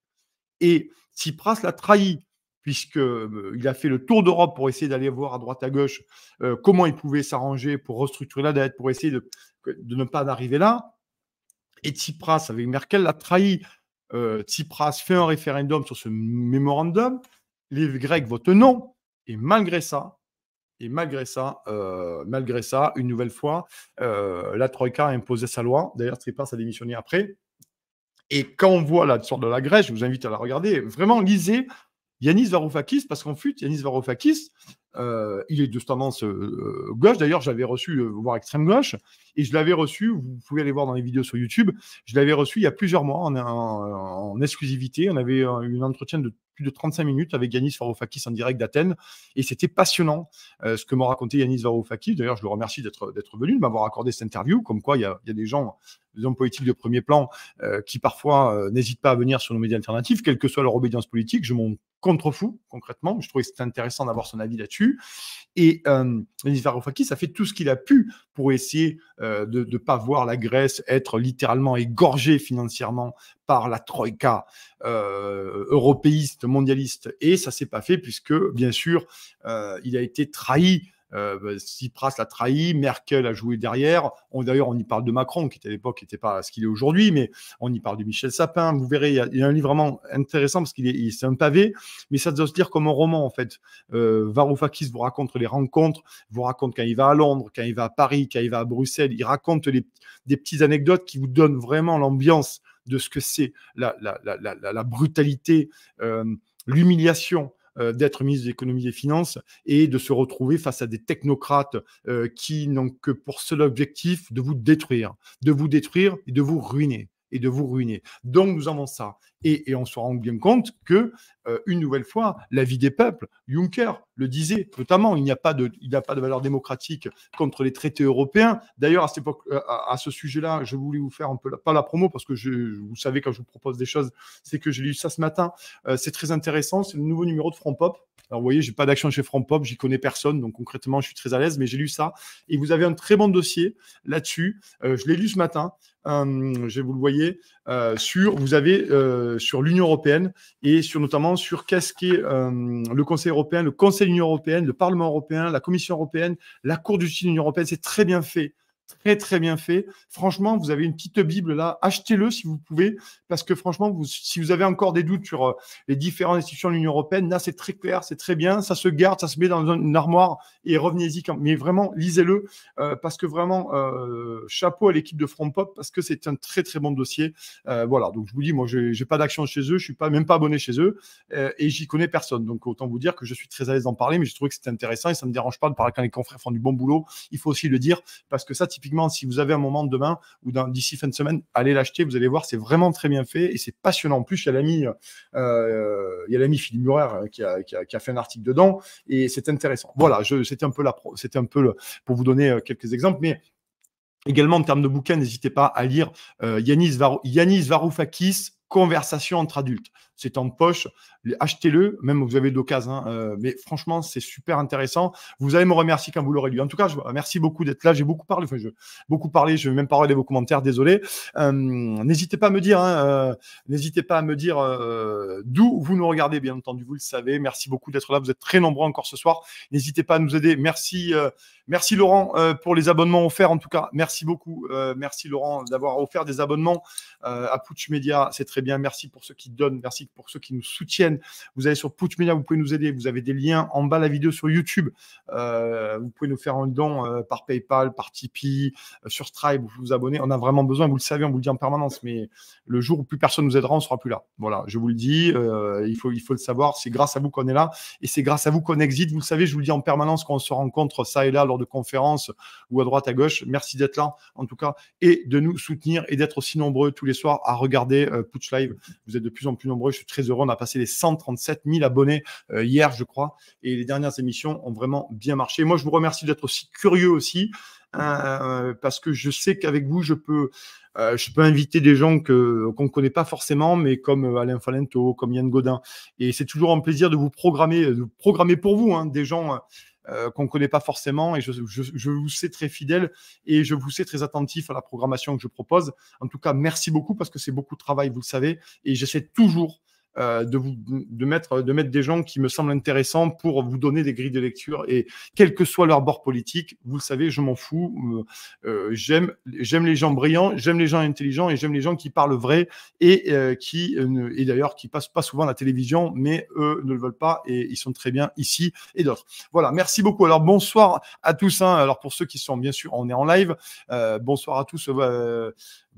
Et Tsipras l'a trahi, puisqu'il euh, a fait le tour d'Europe pour essayer d'aller voir à droite à gauche euh, comment il pouvait s'arranger pour restructurer la dette, pour essayer de, ne pas arriver là. Et Tsipras, avec Merkel, l'a trahi. Euh, Tsipras fait un référendum sur ce mémorandum. Les Grecs votent non. Et malgré ça, et malgré ça, malgré ça, une nouvelle fois, la Troïka a imposé sa loi. D'ailleurs, Tsipras a démissionné après et quand on voit la sorte de la Grèce, je vous invite à la regarder, vraiment lisez Yanis Varoufakis, parce qu'en fut, Yanis Varoufakis, euh, il est de tendance euh, euh, gauche. D'ailleurs, j'avais reçu, voire extrême gauche, et je l'avais reçu, vous pouvez aller voir dans les vidéos sur YouTube, je l'avais reçu il y a plusieurs mois en, exclusivité. On avait eu un entretien de plus de 35 minutes avec Yanis Varoufakis en direct d'Athènes, et c'était passionnant ce que m'a raconté Yanis Varoufakis. D'ailleurs, je le remercie d'être venu, de m'avoir accordé cette interview, comme quoi il y a, des gens des hommes politiques de premier plan qui parfois n'hésitent pas à venir sur nos médias alternatifs, quelle que soit leur obédience politique. Je contre-fou, concrètement. Je trouvais que c'était intéressant d'avoir son avis là-dessus. Et euh, Varoufakis a fait tout ce qu'il a pu pour essayer euh, de ne pas voir la Grèce être littéralement égorgée financièrement par la troïka euh, européiste, mondialiste. Et ça s'est pas fait puisque, bien sûr, euh, il a été trahi euh, bah, Tsipras l'a trahi, Merkel a joué derrière. D'ailleurs, on y parle de Macron, qui à l'époque n'était pas ce qu'il est aujourd'hui, mais on y parle de Michel Sapin. Vous verrez, il y a, un livre vraiment intéressant parce qu'il est, c'est un pavé, mais ça doit se dire comme un roman en fait. Euh, Varoufakis vous raconte les rencontres, vous raconte quand il va à Londres, quand il va à Paris, quand il va à Bruxelles. Il raconte des petites anecdotes qui vous donnent vraiment l'ambiance de ce que c'est la, brutalité, euh, l'humiliation, euh, d'être ministre de l'économie et des finances et de se retrouver face à des technocrates euh, qui n'ont que pour seul objectif de vous détruire, de vous détruire et de vous ruiner et de vous ruiner. Donc nous avons ça. Et, on se rend bien compte que, euh, une nouvelle fois, la vie des peuples, Juncker le disait notamment, il n'y a, pas de, a pas de valeur démocratique contre les traités européens. D'ailleurs, euh, à, ce sujet-là, je voulais vous faire un peu, la, pas la promo, parce que vous savez, quand je vous propose des choses, c'est que j'ai lu ça ce matin. Euh, c'est très intéressant, c'est le nouveau numéro de Front Pop alors, vous voyez, j'ai pas d'action chez Front Pop, j'y connais personne, donc concrètement, je suis très à l'aise, mais j'ai lu ça. Et vous avez un très bon dossier là-dessus. Euh, je l'ai lu ce matin. Hum, je vous le voyez, euh, sur, vous avez euh, sur l'Union européenne et sur notamment sur qu'est-ce qu'est hum, le Conseil européen, le Conseil de l'Union européenne, le Parlement européen, la Commission européenne, la Cour du justice de l'Union européenne. C'est très bien fait très très bien fait. Franchement, vous avez une petite Bible là, achetez-le si vous pouvez, parce que franchement, si vous avez encore des doutes sur euh, les différentes institutions de l'Union européenne, là c'est très clair, c'est très bien, ça se garde, ça se met dans une armoire et revenez-y quand. Mais vraiment, lisez-le, euh, parce que vraiment, euh, chapeau à l'équipe de Front Pop, parce que c'est un très très bon dossier. voilà, donc je vous dis, moi j'ai pas d'action chez eux, je suis pas même pas abonné chez eux, et j'y connais personne. Donc autant vous dire que je suis très à l'aise d'en parler, mais j'ai trouvé que c'était intéressant et ça me dérange pas de parler quand les confrères font du bon boulot. Il faut aussi le dire, parce que ça typiquement, si vous avez un moment demain ou d'ici fin de semaine, allez l'acheter. Vous allez voir, c'est vraiment très bien fait et c'est passionnant. En plus, il y a l'ami, euh, Philippe Murer hein, qui a, fait un article dedans et c'est intéressant. Voilà, c'était un peu un peu pour vous donner euh, quelques exemples, mais Également, en termes de bouquins, n'hésitez pas à lire euh, Yanis, Yanis Varoufakis, Conversation entre adultes c'est en poche. Achetez-le, même vous avez d'occasion. Hein, euh, mais franchement, c'est super intéressant. Vous allez me remercier quand vous l'aurez lu. En tout cas, merci beaucoup d'être là. J'ai beaucoup parlé. je, beaucoup parlé. Je vais même pas de vos commentaires. Désolé. Euh, n'hésitez pas à me dire. Hein, euh, n'hésitez pas à me dire d'où vous nous regardez. Bien entendu, vous le savez. Merci beaucoup d'être là. Vous êtes très nombreux encore ce soir. N'hésitez pas à nous aider. Merci. Merci Laurent pour les abonnements offerts en tout cas. Merci beaucoup. merci Laurent d'avoir offert des abonnements à Pouch Media. C'est très bien. Merci pour ceux qui donnent. Merci pour ceux qui nous soutiennent. Vous allez sur Pouch Media, vous pouvez nous aider. Vous avez des liens en bas de la vidéo sur YouTube. Euh, vous pouvez nous faire un don euh, par PayPal, par Tipeee, euh, sur Stripe. Vous vous abonnez. On a vraiment besoin. Vous le savez, on vous le dit en permanence. Mais le jour où plus personne nous aidera, on ne sera plus là. Voilà, je vous le dis. il faut, il faut le savoir. C'est grâce à vous qu'on est là et c'est grâce à vous qu'on existe. Vous le savez, je vous le dis en permanence quand on se rencontre ça et là lors de conférences ou à droite à gauche. Merci d'être là en tout cas et de nous soutenir et d'être aussi nombreux tous les soirs à regarder Pouch Live. Vous êtes de plus en plus nombreux je suis très heureux. On a passé les 137 000 abonnés euh, hier, je crois. Et les dernières émissions ont vraiment bien marché. Moi, je vous remercie d'être aussi curieux aussi. Hein, euh, parce que je sais qu'avec vous, je peux, euh, je peux inviter des gens que, qu'on ne connaît pas forcément, mais comme Alain Falento, comme Yann Godin. Et c'est toujours un plaisir de vous programmer, de programmer pour vous hein, des gens euh, qu'on ne connaît pas forcément. Et je, vous sais très fidèle et je vous sais très attentif à la programmation que je propose. En tout cas, merci beaucoup parce que c'est beaucoup de travail, vous le savez. Et j'essaie toujours euh, de, vous, de, mettre, de mettre des gens qui me semblent intéressants pour vous donner des grilles de lecture. Et quel que soit leur bord politique, vous le savez, je m'en fous. Euh, euh, j'aime, j'aime les gens brillants, j'aime les gens intelligents et j'aime les gens qui parlent vrai et qui, et d'ailleurs, qui passent pas souvent à la télévision, mais eux ne le veulent pas et ils sont très bien ici et d'autres. Voilà, merci beaucoup. Alors bonsoir à tous. Hein. Alors pour ceux qui sont bien sûr, on est en live. bonsoir à tous.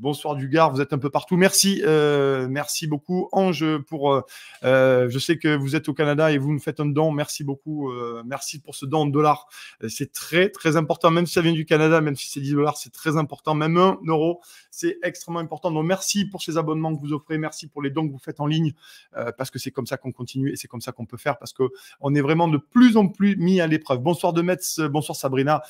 Bonsoir Dugard, vous êtes un peu partout. Merci, euh, merci beaucoup Ange pour. Euh, euh, je sais que vous êtes au Canada et vous nous faites un don. Merci beaucoup, merci pour ce don en dollars. C'est très très important, même si ça vient du Canada, même si c'est 10 dollars, c'est très important. Même un euro, c'est extrêmement important. Donc merci pour ces abonnements que vous offrez, merci pour les dons que vous faites en ligne, parce que c'est comme ça qu'on continue et c'est comme ça qu'on peut faire, parce que on est vraiment de plus en plus mis à l'épreuve. Bonsoir de Metz, bonsoir Sabrina,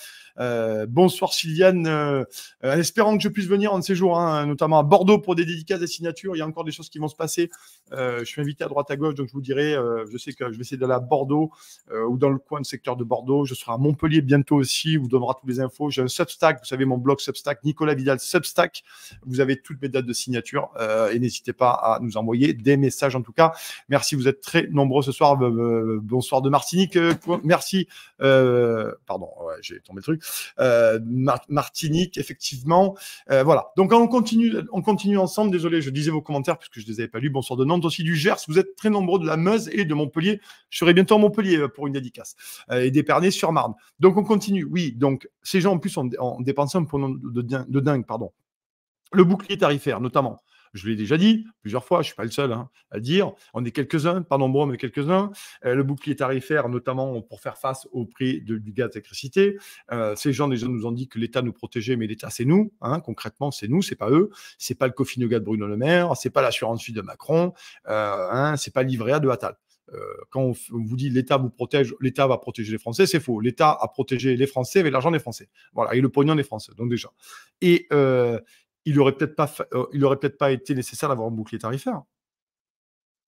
bonsoir Sylviane. espérant que je puisse venir en séjour. Hein. Hein, notamment à Bordeaux pour des dédicaces, des signatures. Il y a encore des choses qui vont se passer. Euh, je suis invité à droite à gauche, donc je vous dirai, euh, je sais que je vais essayer d'aller à Bordeaux euh, ou dans le coin, du secteur de Bordeaux. Je serai à Montpellier bientôt aussi, vous donnera toutes les infos. J'ai un Substack, vous savez, mon blog Substack, Nicolas Vidal Substack. Vous avez toutes mes dates de signature et n'hésitez pas à nous envoyer des messages en tout cas. Merci, vous êtes très nombreux ce soir. bonsoir de Martinique. merci. pardon, j'ai tombé le truc. Martinique, effectivement. voilà. Donc en continue, on continue ensemble. Désolé, je disais vos commentaires puisque je ne les avais pas lus. Bonsoir de Nantes aussi, du Gers. Vous êtes très nombreux de la Meuse et de Montpellier. Je serai bientôt à Montpellier euh, pour une dédicace. Euh, et et d'Épernay sur Marne. Donc on continue. Oui, donc ces gens en plus ont, en dépensé un peu de, de dingue. Pardon. Le bouclier tarifaire, notamment. Je l'ai déjà dit plusieurs fois, je ne suis pas le seul hein, à dire. On est quelques-uns, pas nombreux, mais quelques-uns. Euh, le bouclier tarifaire, notamment pour faire face au prix du gaz d'électricité. Euh, ces gens déjà nous ont dit que l'État nous protégeait, mais l'État, c'est nous. Hein, concrètement, c'est nous, c'est pas eux. C'est pas le Cofinoga de Bruno Le Maire, c'est pas l'assurance vie de Macron, ce euh, n'est hein, c'est pas l'ivraie de Attal euh, quand on, vous dit l'État vous protège, l'État va protéger les Français, c'est faux. L'État a protégé les Français avec l'argent des Français. Voilà, et le pognon des Français, donc déjà. Et, il n'aurait peut-être pas, euh, peut pas été nécessaire d'avoir un bouclier tarifaire.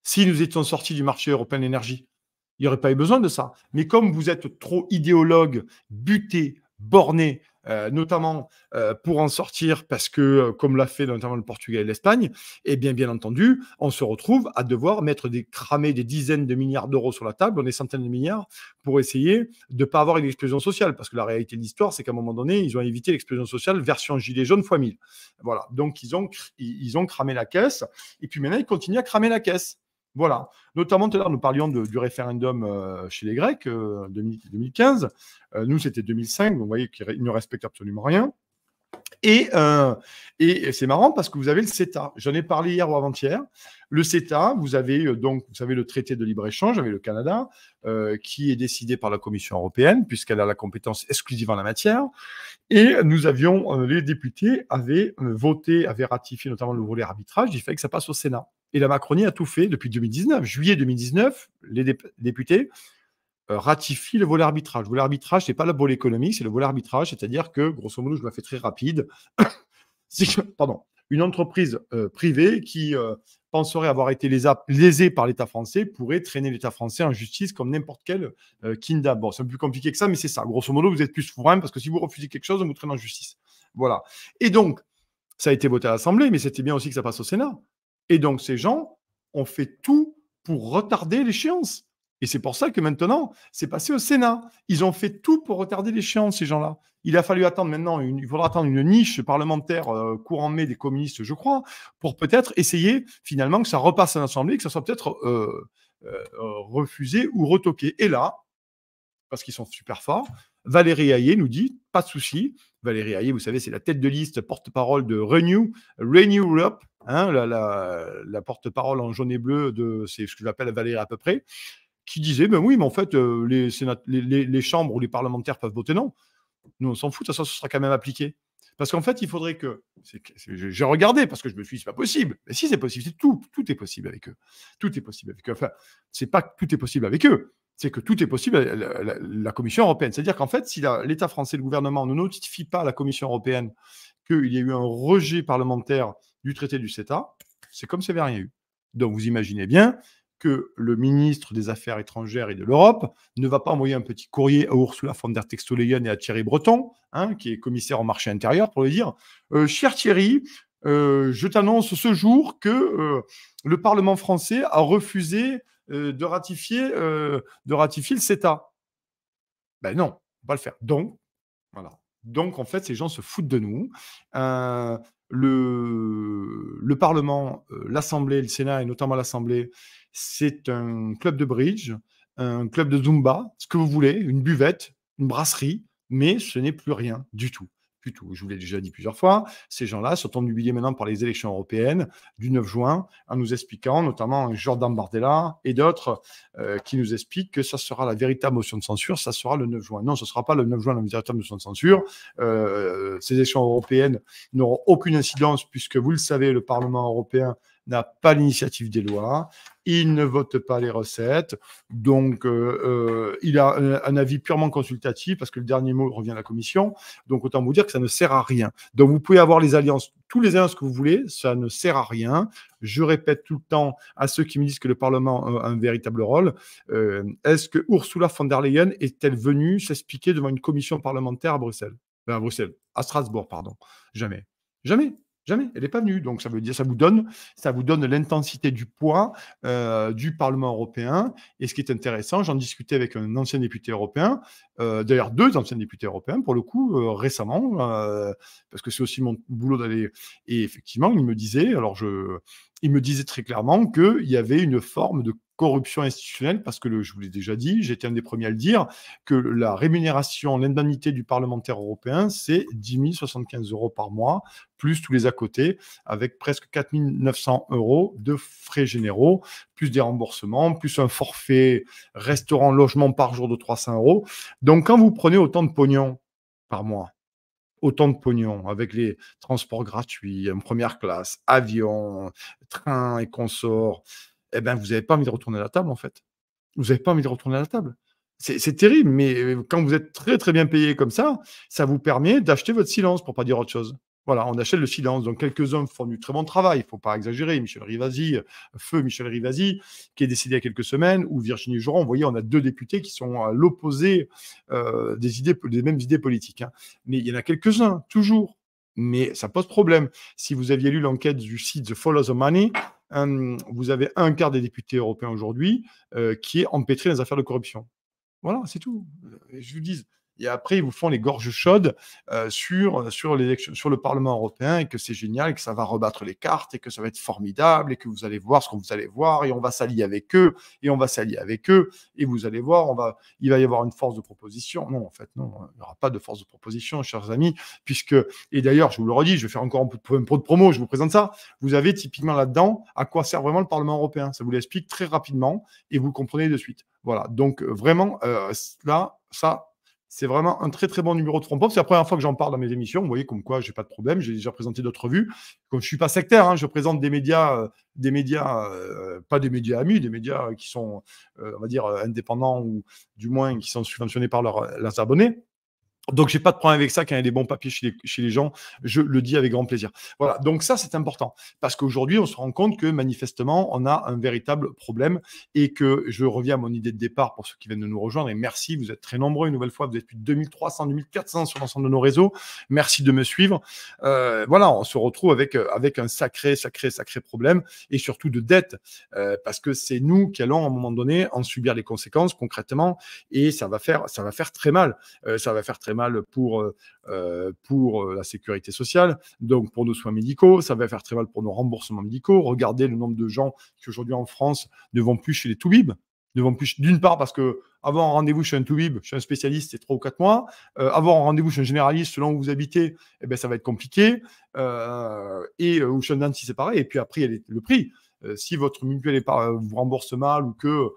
Si nous étions sortis du marché européen de l'énergie, il n'y aurait pas eu besoin de ça. Mais comme vous êtes trop idéologue, buté, borné euh, notamment euh, pour en sortir, parce que, euh, comme l'a fait notamment le Portugal et l'Espagne, et eh bien, bien entendu, on se retrouve à devoir mettre des cramer des dizaines de milliards d'euros sur la table, on est centaines de milliards, pour essayer de ne pas avoir une explosion sociale, parce que la réalité de l'histoire, c'est qu'à un moment donné, ils ont évité l'explosion sociale version gilet jaune fois 1000. Voilà, donc ils ont, ils ont cramé la caisse, et puis maintenant, ils continuent à cramer la caisse. Voilà. Notamment, tout à l'heure, nous parlions du référendum euh, chez les Grecs, 2015. Euh, euh, nous, c'était 2005, vous voyez qu'ils ne respectent absolument rien. Et, et c'est marrant parce que vous avez le CETA. J'en ai parlé hier ou avant-hier. Le CETA, vous avez donc, vous savez, le traité de libre-échange avec le Canada, qui est décidé par la Commission européenne, puisqu'elle a la compétence exclusive en la matière. Et nous avions, les députés avaient voté, avaient ratifié notamment le volet arbitrage, il fallait que ça passe au Sénat. Et la Macronie a tout fait depuis 2019. Juillet 2019, les députés euh, ratifient le vol arbitrage. Le vol arbitrage, ce n'est pas le vol économique, c'est le vol arbitrage, c'est-à-dire que, grosso modo, je le fais très rapide, pardon, une entreprise euh, privée qui euh, penserait avoir été lésée par l'État français pourrait traîner l'État français en justice comme n'importe quel kinda. Bon, c'est un peu plus compliqué que ça, mais c'est ça. Grosso modo, vous êtes plus souverain parce que si vous refusez quelque chose, on vous traîne en justice. Voilà. Et donc, ça a été voté à l'Assemblée, mais c'était bien aussi que ça passe au Sénat. Et donc, ces gens ont fait tout pour retarder l'échéance. Et c'est pour ça que maintenant, c'est passé au Sénat. Ils ont fait tout pour retarder l'échéance, ces gens-là. Il a fallu attendre maintenant, il faudra attendre une niche parlementaire euh, courant mai des communistes, je crois, pour peut-être essayer finalement que ça repasse à l'Assemblée, que ça soit peut-être euh, euh, refusé ou retoqué. Et là, parce qu'ils sont super forts, Valérie Ayer nous dit pas de souci. Valérie Ayer, vous savez, c'est la tête de liste, porte-parole de Renew, Renew Europe, hein, la, porte-parole en jaune et bleu de, c'est ce que j'appelle Valérie à peu près, qui disait, ben oui, mais en fait, euh, les, chambres ou les parlementaires peuvent voter non. Nous, on s'en fout, ça, ce sera quand même appliqué. Parce qu'en fait, il faudrait que. J'ai regardé parce que je me suis dit, c'est pas possible. Mais si, c'est possible. Tout, tout est possible avec eux. Tout est possible avec eux. Enfin, c'est pas que tout est possible avec eux c'est que tout est possible à la, Commission européenne. C'est-à-dire qu'en fait, si l'État français, le gouvernement ne notifie pas à la Commission européenne qu'il y a eu un rejet parlementaire du traité du CETA, c'est comme s'il n'y avait rien eu. Donc vous imaginez bien que le ministre des Affaires étrangères et de l'Europe ne va pas envoyer un petit courrier à Ursula von der Texte-Leyen et à Thierry Breton, hein, qui est commissaire au marché intérieur, pour lui dire euh, Cher Thierry, euh, je t'annonce ce jour que euh, le Parlement français a refusé euh, de, ratifier, euh, de ratifier le CETA. Ben non, on va pas le faire. Donc, voilà. Donc, en fait, ces gens se foutent de nous. Euh, le, le, Parlement, l'Assemblée, le Sénat, et notamment l'Assemblée, c'est un club de bridge, un club de Zumba, ce que vous voulez, une buvette, une brasserie, mais ce n'est plus rien du tout. Je vous l'ai déjà dit plusieurs fois, ces gens-là sont tombés du maintenant par les élections européennes du 9 juin, en nous expliquant, notamment Jordan Bardella et d'autres, euh, qui nous expliquent que ça sera la véritable motion de censure, ça sera le 9 juin. Non, ce ne sera pas le 9 juin la véritable motion de censure. Euh, ces élections européennes n'auront aucune incidence, puisque vous le savez, le Parlement européen n'a pas l'initiative des lois, il ne vote pas les recettes, donc euh, euh, il a un, avis purement consultatif parce que le dernier mot revient à la commission. Donc autant vous dire que ça ne sert à rien. Donc vous pouvez avoir les alliances, tous les alliances que vous voulez, ça ne sert à rien. Je répète tout le temps à ceux qui me disent que le Parlement a un véritable rôle. Euh, est-ce que Ursula von der Leyen est-elle venue s'expliquer devant une commission parlementaire à Bruxelles, ben, à Bruxelles, à Strasbourg, pardon Jamais, jamais. Jamais, elle n'est pas venue. Donc ça veut dire, ça vous donne, ça vous donne l'intensité du poids euh, du Parlement européen. Et ce qui est intéressant, j'en discutais avec un ancien député européen, euh, d'ailleurs deux anciens députés européens pour le coup euh, récemment, parce que c'est aussi mon boulot d'aller. Et effectivement, il me disait, alors je, il me disait très clairement qu'il y avait une forme de corruption institutionnelle, parce que je vous l'ai déjà dit, j'étais un des premiers à le dire, que la rémunération, l'indemnité du parlementaire européen, c'est 10 075 euros par mois, plus tous les à côté, avec presque 4 900 euros de frais généraux, plus des remboursements, plus un forfait restaurant-logement par jour de 300 euros. Donc quand vous prenez autant de pognon par mois, autant de pognon avec les transports gratuits, première classe, avion, train et consorts, eh ben, vous n'avez pas envie de retourner à la table, en fait. Vous n'avez pas envie de retourner à la table. C'est terrible, mais euh, quand vous êtes très très bien payé comme ça, ça vous permet d'acheter votre silence, pour pas dire autre chose. Voilà, on achète le silence. Donc quelques-uns font du très bon travail, il ne faut pas exagérer. Michel Rivasi, euh, feu Michel Rivasi, qui est décédé il y a quelques semaines, ou Virginie Juron, vous voyez, on a deux députés qui sont à l'opposé euh, des, idées, des mêmes idées politiques. Hein. Mais il y en a quelques-uns, toujours. Mais ça pose problème. Si vous aviez lu l'enquête du site The Follow the Money, vous avez un quart des députés européens aujourd'hui euh, qui est empêtré dans les affaires de corruption. Voilà, c'est tout. Euh, je vous dis, et après ils vous font les gorges chaudes euh, sur, euh, sur, sur le Parlement européen et que c'est génial et que ça va rebattre les cartes et que ça va être formidable et que vous allez voir ce que vous allez voir et on va s'allier avec eux et on va s'allier avec eux et vous allez voir, on va, il va y avoir une force de proposition. Non, en fait, non, euh, il n'y aura pas de force de proposition, chers amis, puisque, et d'ailleurs, je vous le redis, je vais faire encore un peu de promo, je vous présente ça, vous avez typiquement là-dedans à quoi sert vraiment le Parlement européen. Ça vous l'explique très rapidement et vous comprenez de suite. Voilà, donc vraiment, là, ça, c'est vraiment un très très bon numéro de front pop. C'est la première fois que j'en parle dans mes émissions. Vous voyez comme quoi j'ai pas de problème. J'ai déjà présenté d'autres revues. Comme je suis pas sectaire, hein, je présente des médias, euh, des médias, euh, pas des médias amis, des médias qui sont, euh, on va dire, indépendants ou du moins qui sont subventionnés par leurs, leurs abonnés. Donc, j'ai pas de problème avec ça quand il y a des bons papiers chez les, gens. Je le dis avec grand plaisir. Voilà. Donc, ça, c'est important parce qu'aujourd'hui, on se rend compte que manifestement, on a un véritable problème et que je reviens à mon idée de départ pour ceux qui viennent de nous rejoindre. Et merci, vous êtes très nombreux une nouvelle fois. Vous êtes plus de 2300, 2400 sur l'ensemble de nos réseaux. Merci de me suivre. Euh, voilà, on se retrouve avec, euh, avec un sacré, sacré, sacré problème et surtout de dette euh, parce que c'est nous qui allons à un moment donné en subir les conséquences concrètement et ça va faire, ça va faire très mal. ça va faire très mal pour, euh, euh, pour euh, la sécurité sociale, donc pour nos soins médicaux, ça va faire très mal pour nos remboursements médicaux. Regardez le nombre de gens qui aujourd'hui en France ne vont plus chez les Toubib, ne plus d'une part parce que avoir un rendez-vous chez un toubib, chez un spécialiste, c'est trois ou quatre mois. avoir un rendez-vous chez un généraliste, selon où vous habitez, eh ben, ça va être compliqué. et ou chez un dentiste, c'est pareil. Et puis après, il y a le prix. si votre mutuelle vous rembourse mal ou que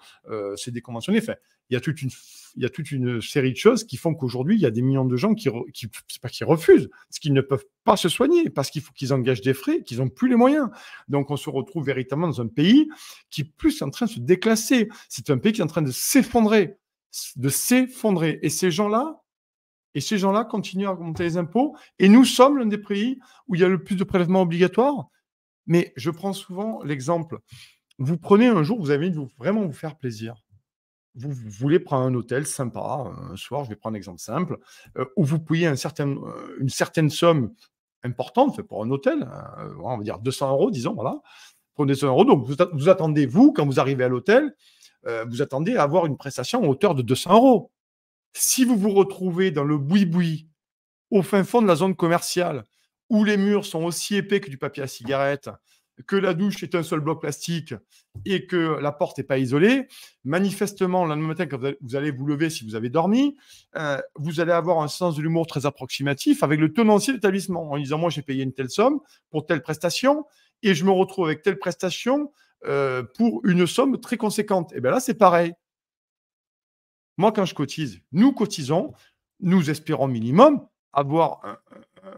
c'est déconventionné, fait, il y a toute une il y a toute une série de choses qui font qu'aujourd'hui, il y a des millions de gens qui, qui, pas qui refusent, parce qu'ils ne peuvent pas se soigner, parce qu'il faut qu'ils engagent des frais, qu'ils n'ont plus les moyens. Donc, on se retrouve véritablement dans un pays qui plus en train de se déclasser. C'est un pays qui est en train de s'effondrer, de s'effondrer. Et ces gens-là, et ces gens-là continuent à augmenter les impôts. Et nous sommes l'un des pays où il y a le plus de prélèvements obligatoires. Mais je prends souvent l'exemple. Vous prenez un jour, vous avez envie de vraiment vous faire plaisir vous, voulez prendre un hôtel sympa, un soir, je vais prendre un exemple simple, euh, où vous payez euh, une certaine somme importante pour un hôtel, hein, euh, on va dire 200 euros, disons, voilà, prenez 200 euros. Donc, vous, attendez, vous, quand vous arrivez à l'hôtel, vous attendez à avoir une prestation à hauteur de 200 euros. Si vous vous retrouvez dans le boui-boui, au fin fond de la zone commerciale, où les murs sont aussi épais que du papier à cigarette, que la douche est un seul bloc plastique et que la porte n'est pas isolée, manifestement, le lendemain matin, quand vous allez vous lever, si vous avez dormi, euh, vous allez avoir un sens de l'humour très approximatif avec le tenancier de l'établissement en disant, moi, j'ai payé une telle somme pour telle prestation et je me retrouve avec telle prestation euh, pour une somme très conséquente. Et eh bien là, c'est pareil. Moi, quand je cotise, nous cotisons, nous espérons minimum avoir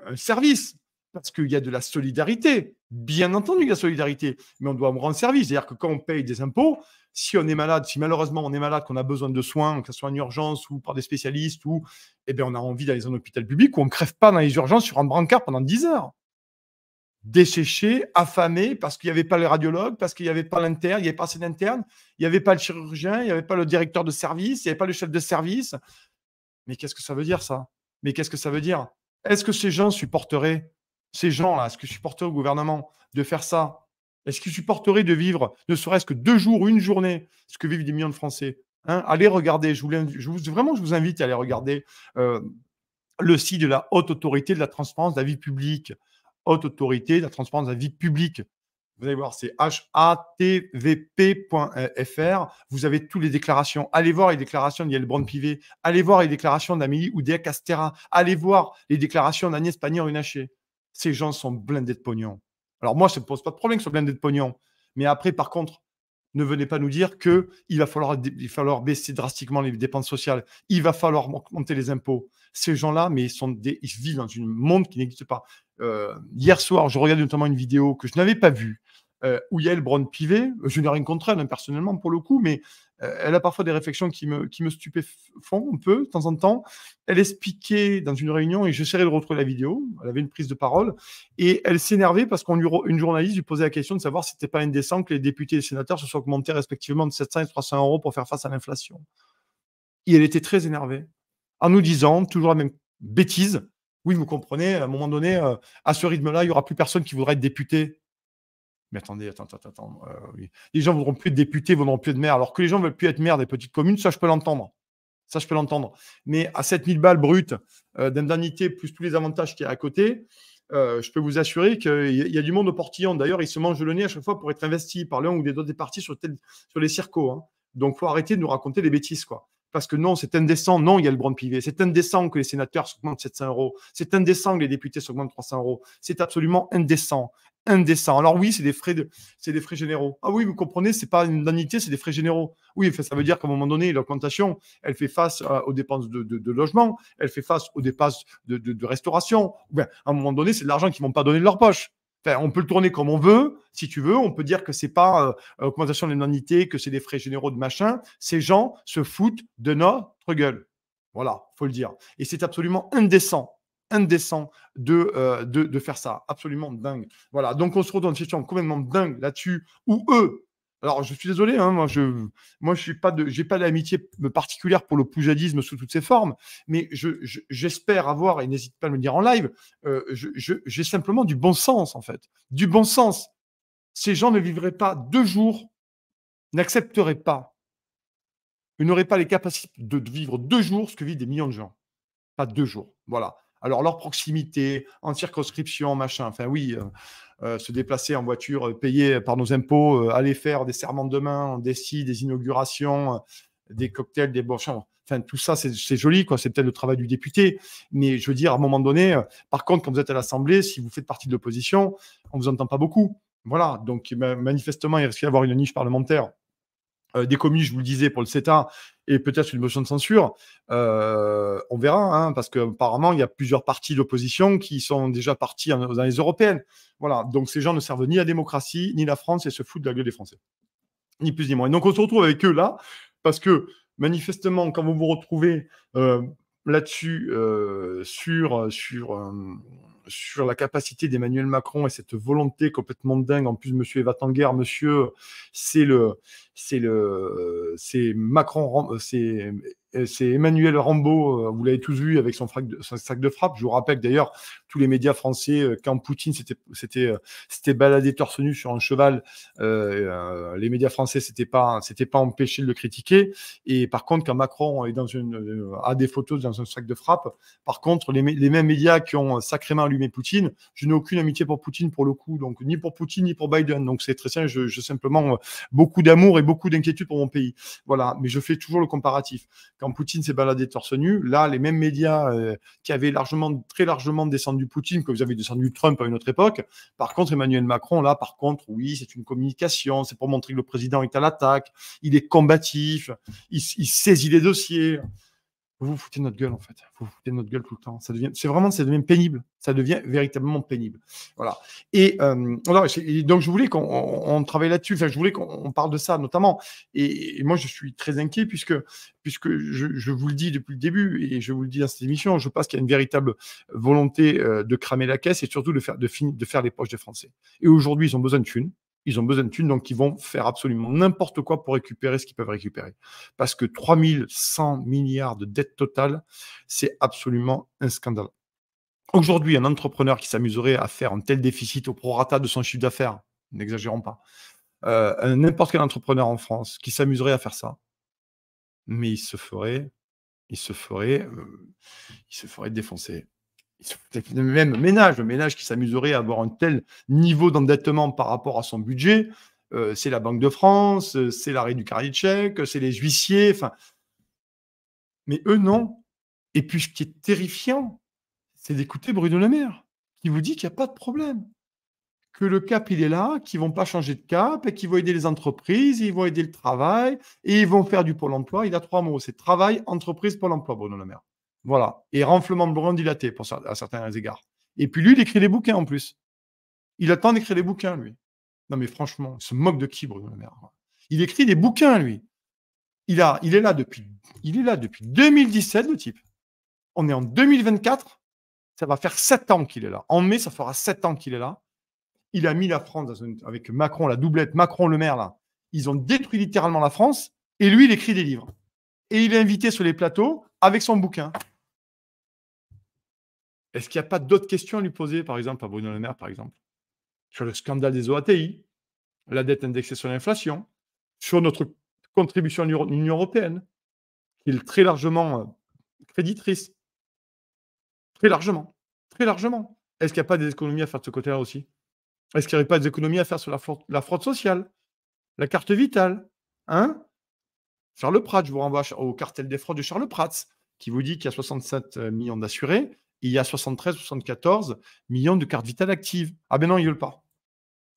un service, parce qu'il y a de la solidarité. Bien entendu, de la solidarité, mais on doit rendre service. C'est-à-dire que quand on paye des impôts, si on est malade, si malheureusement on est malade, qu'on a besoin de soins, que ce soit en urgence ou par des spécialistes, ou, eh bien, on a envie d'aller dans un hôpital public où on ne crève pas dans les urgences sur un brancard pendant 10 heures. Desséché, affamé, parce qu'il n'y avait pas le radiologue, parce qu'il n'y avait pas l'interne, il n'y avait pas assez d'interne, il n'y avait pas le chirurgien, il n'y avait pas le directeur de service, il n'y avait pas le chef de service. Mais qu'est-ce que ça veut dire ça Mais qu'est-ce que ça veut dire Est-ce que ces gens supporteraient ces gens-là Est-ce que supporteraient au gouvernement de faire ça Est-ce qu'ils supporteraient de vivre ne serait-ce que deux jours, une journée, ce que vivent des millions de Français hein? Allez regarder, je vous, vraiment, je vous invite à aller regarder euh, le site de la haute autorité de la transparence de la vie publique. Haute autorité de la transparence de la vie publique. Vous allez voir, c'est hatvp.fr. Vous avez toutes les déclarations. Allez voir les déclarations d'Yel Brand-Pivet. Allez voir les déclarations d'Amélie Oudéa-Castera. Allez voir les déclarations d'Agnès Pannier-Runacher. Ces gens sont blindés de pognon. Alors moi, ça ne pose pas de problème qu'ils soient blindés de pognon. Mais après, par contre, ne venez pas nous dire qu'il va falloir, va falloir baisser drastiquement les dépenses sociales, il va falloir augmenter les impôts. Ces gens-là, mais ils, sont ils vivent dans un monde qui n'existe pas. Euh, hier soir, je regardais notamment une vidéo que je n'avais pas vue, y euh, où le Braun-Pivet, je n'ai rien contre elle hein, personnellement pour le coup, mais euh, elle a parfois des réflexions qui me, qui stupéfont un peu de temps en temps. Elle expliquait dans une réunion, et j'essaierai de retrouver la vidéo, elle avait une prise de parole, et elle s'énervait parce qu'une journaliste lui posait la question de savoir si c'était pas indécent que les députés et les sénateurs se soient augmentés respectivement de 700 et 300 euros pour faire face à l'inflation. Et elle était très énervée, en nous disant toujours la même bêtise. Oui, vous comprenez, à un moment donné, euh, à ce rythme-là, il n'y aura plus personne qui voudra être député. Mais attendez, attendez, attendez, euh, Les gens voudront plus être députés, voudront plus être maires. Alors que les gens veulent plus être maires des petites communes, ça, je peux l'entendre. Ça, je peux l'entendre. Mais à 7000 balles brutes euh, d'indemnité, plus tous les avantages qu'il y a à côté, euh, je peux vous assurer qu'il y a du monde au portillon. D'ailleurs, ils se mangent le nez à chaque fois pour être investis par l'un ou des autres des partis sur, sur les circos. Donc, hein. Donc, faut arrêter de nous raconter des bêtises. quoi parce que non, c'est indécent. Non, il y a le bronze privé. C'est indécent que les sénateurs s'augmentent 700 euros. C'est indécent que les députés s'augmentent 300 euros. C'est absolument indécent. Indécent. Alors oui, c'est des frais de, c'est des frais généraux. Ah oui, vous comprenez, c'est pas une indemnité, c'est des frais généraux. Oui, ça veut dire qu'à un moment donné, l'augmentation, elle fait face aux dépenses de, logement, elle fait face aux dépenses de, de restauration. à un moment donné, c'est de l'argent qu'ils vont pas donner de leur poche on peut le tourner comme on veut, si tu veux. On peut dire que c'est pas l'augmentation euh, augmentation de l'indemnité, que c'est des frais généraux de machin. Ces gens se foutent de notre gueule. Voilà, faut le dire. Et c'est absolument indécent indécent de, euh, de, faire ça. Absolument dingue. Voilà, donc on se retrouve dans une situation complètement dingue là-dessus, où eux, alors, je suis désolé, hein, moi, je, moi, je suis pas de, j'ai pas d'amitié particulière pour le poujadisme sous toutes ses formes, mais je, j'espère avoir, et n'hésite pas à me le dire en live, euh, j'ai simplement du bon sens, en fait. Du bon sens. Ces gens ne vivraient pas deux jours, n'accepteraient pas, ils n'auraient pas les capacités de, vivre deux jours ce que vivent des millions de gens. Pas deux jours. Voilà. Alors, leur proximité, en circonscription, machin, enfin, oui. Euh, euh, se déplacer en voiture euh, payée par nos impôts, euh, aller faire des serments de main, des scies, des inaugurations, des cocktails, des bouchons, Enfin, tout ça, c'est joli, quoi. C'est peut-être le travail du député. Mais je veux dire, à un moment donné, par contre, quand vous êtes à l'Assemblée, si vous faites partie de l'opposition, on ne vous entend pas beaucoup. Voilà. Donc, manifestement, il risque d'y avoir une niche parlementaire. Euh, des commis, je vous le disais, pour le CETA, et peut-être une motion de censure. Euh, on verra, hein, parce qu'apparemment, il y a plusieurs partis d'opposition qui sont déjà partis dans les européennes. Voilà, donc ces gens ne servent ni la démocratie, ni la France, et se foutent de la gueule des Français. Ni plus ni moins. Et donc on se retrouve avec eux là, parce que manifestement, quand vous vous retrouvez euh, là-dessus, sur, sur sur la capacité d'Emmanuel Macron et cette volonté complètement dingue. En plus, monsieur Evatanguer, monsieur, c'est le, c'est le, c'est Macron, c'est euh, c'est Emmanuel Rambaud, euh, vous l'avez tous vu avec son, de, son, sac de frappe. Je vous rappelle d'ailleurs, tous les médias français, euh, quand Poutine s'était baladé torse nu sur un cheval, les médias français s'étaient pas, pas empêchés de le critiquer. Et par contre, quand Macron est dans une, a des photos dans un sac de frappe, par contre, les, mêmes médias qui ont sacrément allumé Poutine, je n'ai aucune amitié pour Poutine pour le coup, donc ni pour Poutine ni pour Biden. Donc c'est très simple, je, simplement beaucoup d'amour et beaucoup d'inquiétude pour mon pays. Voilà, mais je fais toujours le comparatif. Quand Poutine s'est baladé torse nu, là, les mêmes médias euh, qui avaient largement, très largement descendu Poutine, comme vous avez descendu Trump à une autre époque, par contre, Emmanuel Macron, là, par contre, oui, c'est une communication, c'est pour montrer que le président est à l'attaque, il est combatif, il, il saisit les dossiers vous vous foutez notre gueule en fait. Vous vous foutez notre gueule tout le temps. Ça devient, c'est vraiment, devient pénible. Ça devient véritablement pénible. Voilà. Et, euh, donc je voulais qu'on travaille là-dessus. Enfin, je voulais qu'on parle de ça notamment. Et, moi, je suis très inquiet puisque puisque je, vous le dis depuis le début et je vous le dis dans cette émission, je pense qu'il y a une véritable volonté euh, de cramer la caisse et surtout de faire de, de faire les poches des Français. Et aujourd'hui, ils ont besoin de thunes ils ont besoin de thunes, donc ils vont faire absolument n'importe quoi pour récupérer ce qu'ils peuvent récupérer. Parce que 3100 milliards de dettes totales, c'est absolument un scandale. Aujourd'hui, un entrepreneur qui s'amuserait à faire un tel déficit au prorata de son chiffre d'affaires, n'exagérons pas, euh, n'importe quel entrepreneur en France qui s'amuserait à faire ça, mais il se ferait, il se ferait, euh, il se ferait défoncer le même ménage, le ménage qui s'amuserait à avoir un tel niveau d'endettement par rapport à son budget, euh, c'est la Banque de France, euh, c'est l'arrêt du carnet de chèque, c'est les huissiers, enfin. Mais eux, non. Et puis, ce qui est terrifiant, c'est d'écouter Bruno Le Maire, qui vous dit qu'il n'y a pas de problème, que le cap, il est là, qu'ils ne vont pas changer de cap, et qu'ils vont aider les entreprises, ils vont aider le travail, et ils vont faire du Pôle emploi. Il a trois mots, c'est travail, entreprise, Pôle emploi, Bruno Le Maire. Voilà. Et renflement blanc dilaté pour, à certains égards. Et puis lui, il écrit des bouquins en plus. Il attend d'écrire des bouquins, lui. Non, mais franchement, il se moque de qui, Bruno Le Maire Il écrit des bouquins, lui. Il, a, il, est là depuis, il est là depuis 2017, le type. On est en 2024. Ça va faire sept ans qu'il est là. En mai, ça fera sept ans qu'il est là. Il a mis la France avec Macron, la doublette, Macron-Le Maire, là. Ils ont détruit littéralement la France. Et lui, il écrit des livres. Et il est invité sur les plateaux avec son bouquin. Est-ce qu'il n'y a pas d'autres questions à lui poser, par exemple, à Bruno Le Maire, par exemple, sur le scandale des OATI, la dette indexée sur l'inflation, sur notre contribution à l'Union européenne, qui est très largement euh, créditrice. Très largement. Très largement. Est-ce qu'il n'y a pas des économies à faire de ce côté-là aussi Est-ce qu'il n'y aurait pas des économies à faire sur la fraude, la fraude sociale, la carte vitale Hein Charles Prats, je vous renvoie au cartel des fraudes de Charles Prats, qui vous dit qu'il y a 67 euh, millions d'assurés, il y a 73 74 millions de cartes vitales actives. Ah ben non, ils ne veulent pas.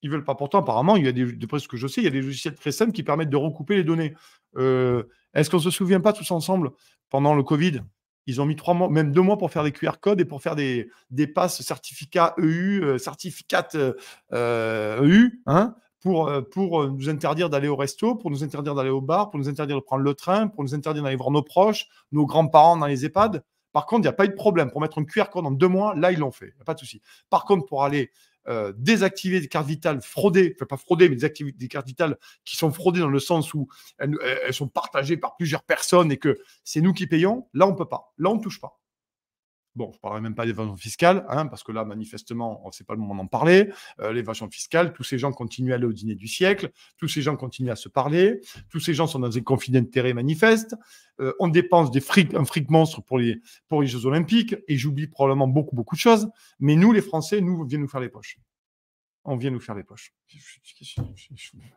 Ils ne veulent pas. Pourtant, apparemment, il y a des, de ce que je sais, il y a des logiciels très simples qui permettent de recouper les données. Euh, est-ce qu'on ne se souvient pas tous ensemble, pendant le Covid, ils ont mis trois mois, même deux mois pour faire des QR codes et pour faire des, des passes certificats e EU, certificats EU, euh, e pour, euh, euh, nous interdire d'aller au resto, pour nous interdire d'aller au bar, pour nous interdire de prendre le train, pour nous interdire d'aller voir nos proches, nos grands-parents dans les EHPAD. Par contre, il n'y a pas eu de problème. Pour mettre un QR code en deux mois, là, ils l'ont fait. Il a pas de souci. Par contre, pour aller euh, désactiver des cartes vitales fraudées, enfin pas fraudées, mais des, des cartes vitales qui sont fraudées dans le sens où elles, elles sont partagées par plusieurs personnes et que c'est nous qui payons, là, on ne peut pas. Là, on ne touche pas. Bon, je ne parlerai même pas d'évasion fiscale, hein, parce que là, manifestement, ce n'est pas le moment d'en parler. Euh, l'évasion fiscale, tous ces gens continuent à aller au dîner du siècle, tous ces gens continuent à se parler, tous ces gens sont dans des conflits d'intérêts manifestes. Euh, on dépense des fric, un fric monstre pour les, Jeux Olympiques, et j'oublie probablement beaucoup, beaucoup de choses. Mais nous, les Français, nous, on vient nous faire les poches. On vient nous faire les poches. Il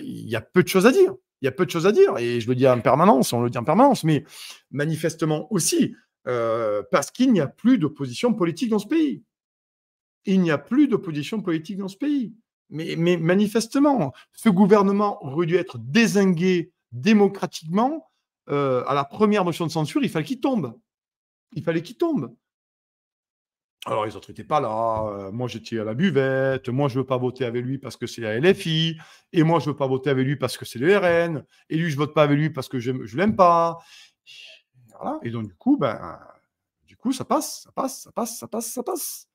y a peu de choses à dire il y a peu de choses à dire, et je le dis en permanence, on le dit en permanence, mais manifestement aussi, euh, parce qu'il n'y a plus d'opposition politique dans ce pays. Il n'y a plus d'opposition politique dans ce pays. Mais, manifestement, ce gouvernement aurait dû être désingué démocratiquement euh, à la première motion de censure. Il fallait qu'il tombe. Il fallait qu'il tombe. Alors, les autres n'étaient pas là. Euh, moi, j'étais à la buvette. Moi, je ne veux pas voter avec lui parce que c'est la LFI. Et moi, je ne veux pas voter avec lui parce que c'est le RN. Et lui, je ne vote pas avec lui parce que je ne l'aime pas. Et donc, du coup, ben, du coup, ça passe, ça passe, ça passe, ça passe, ça passe.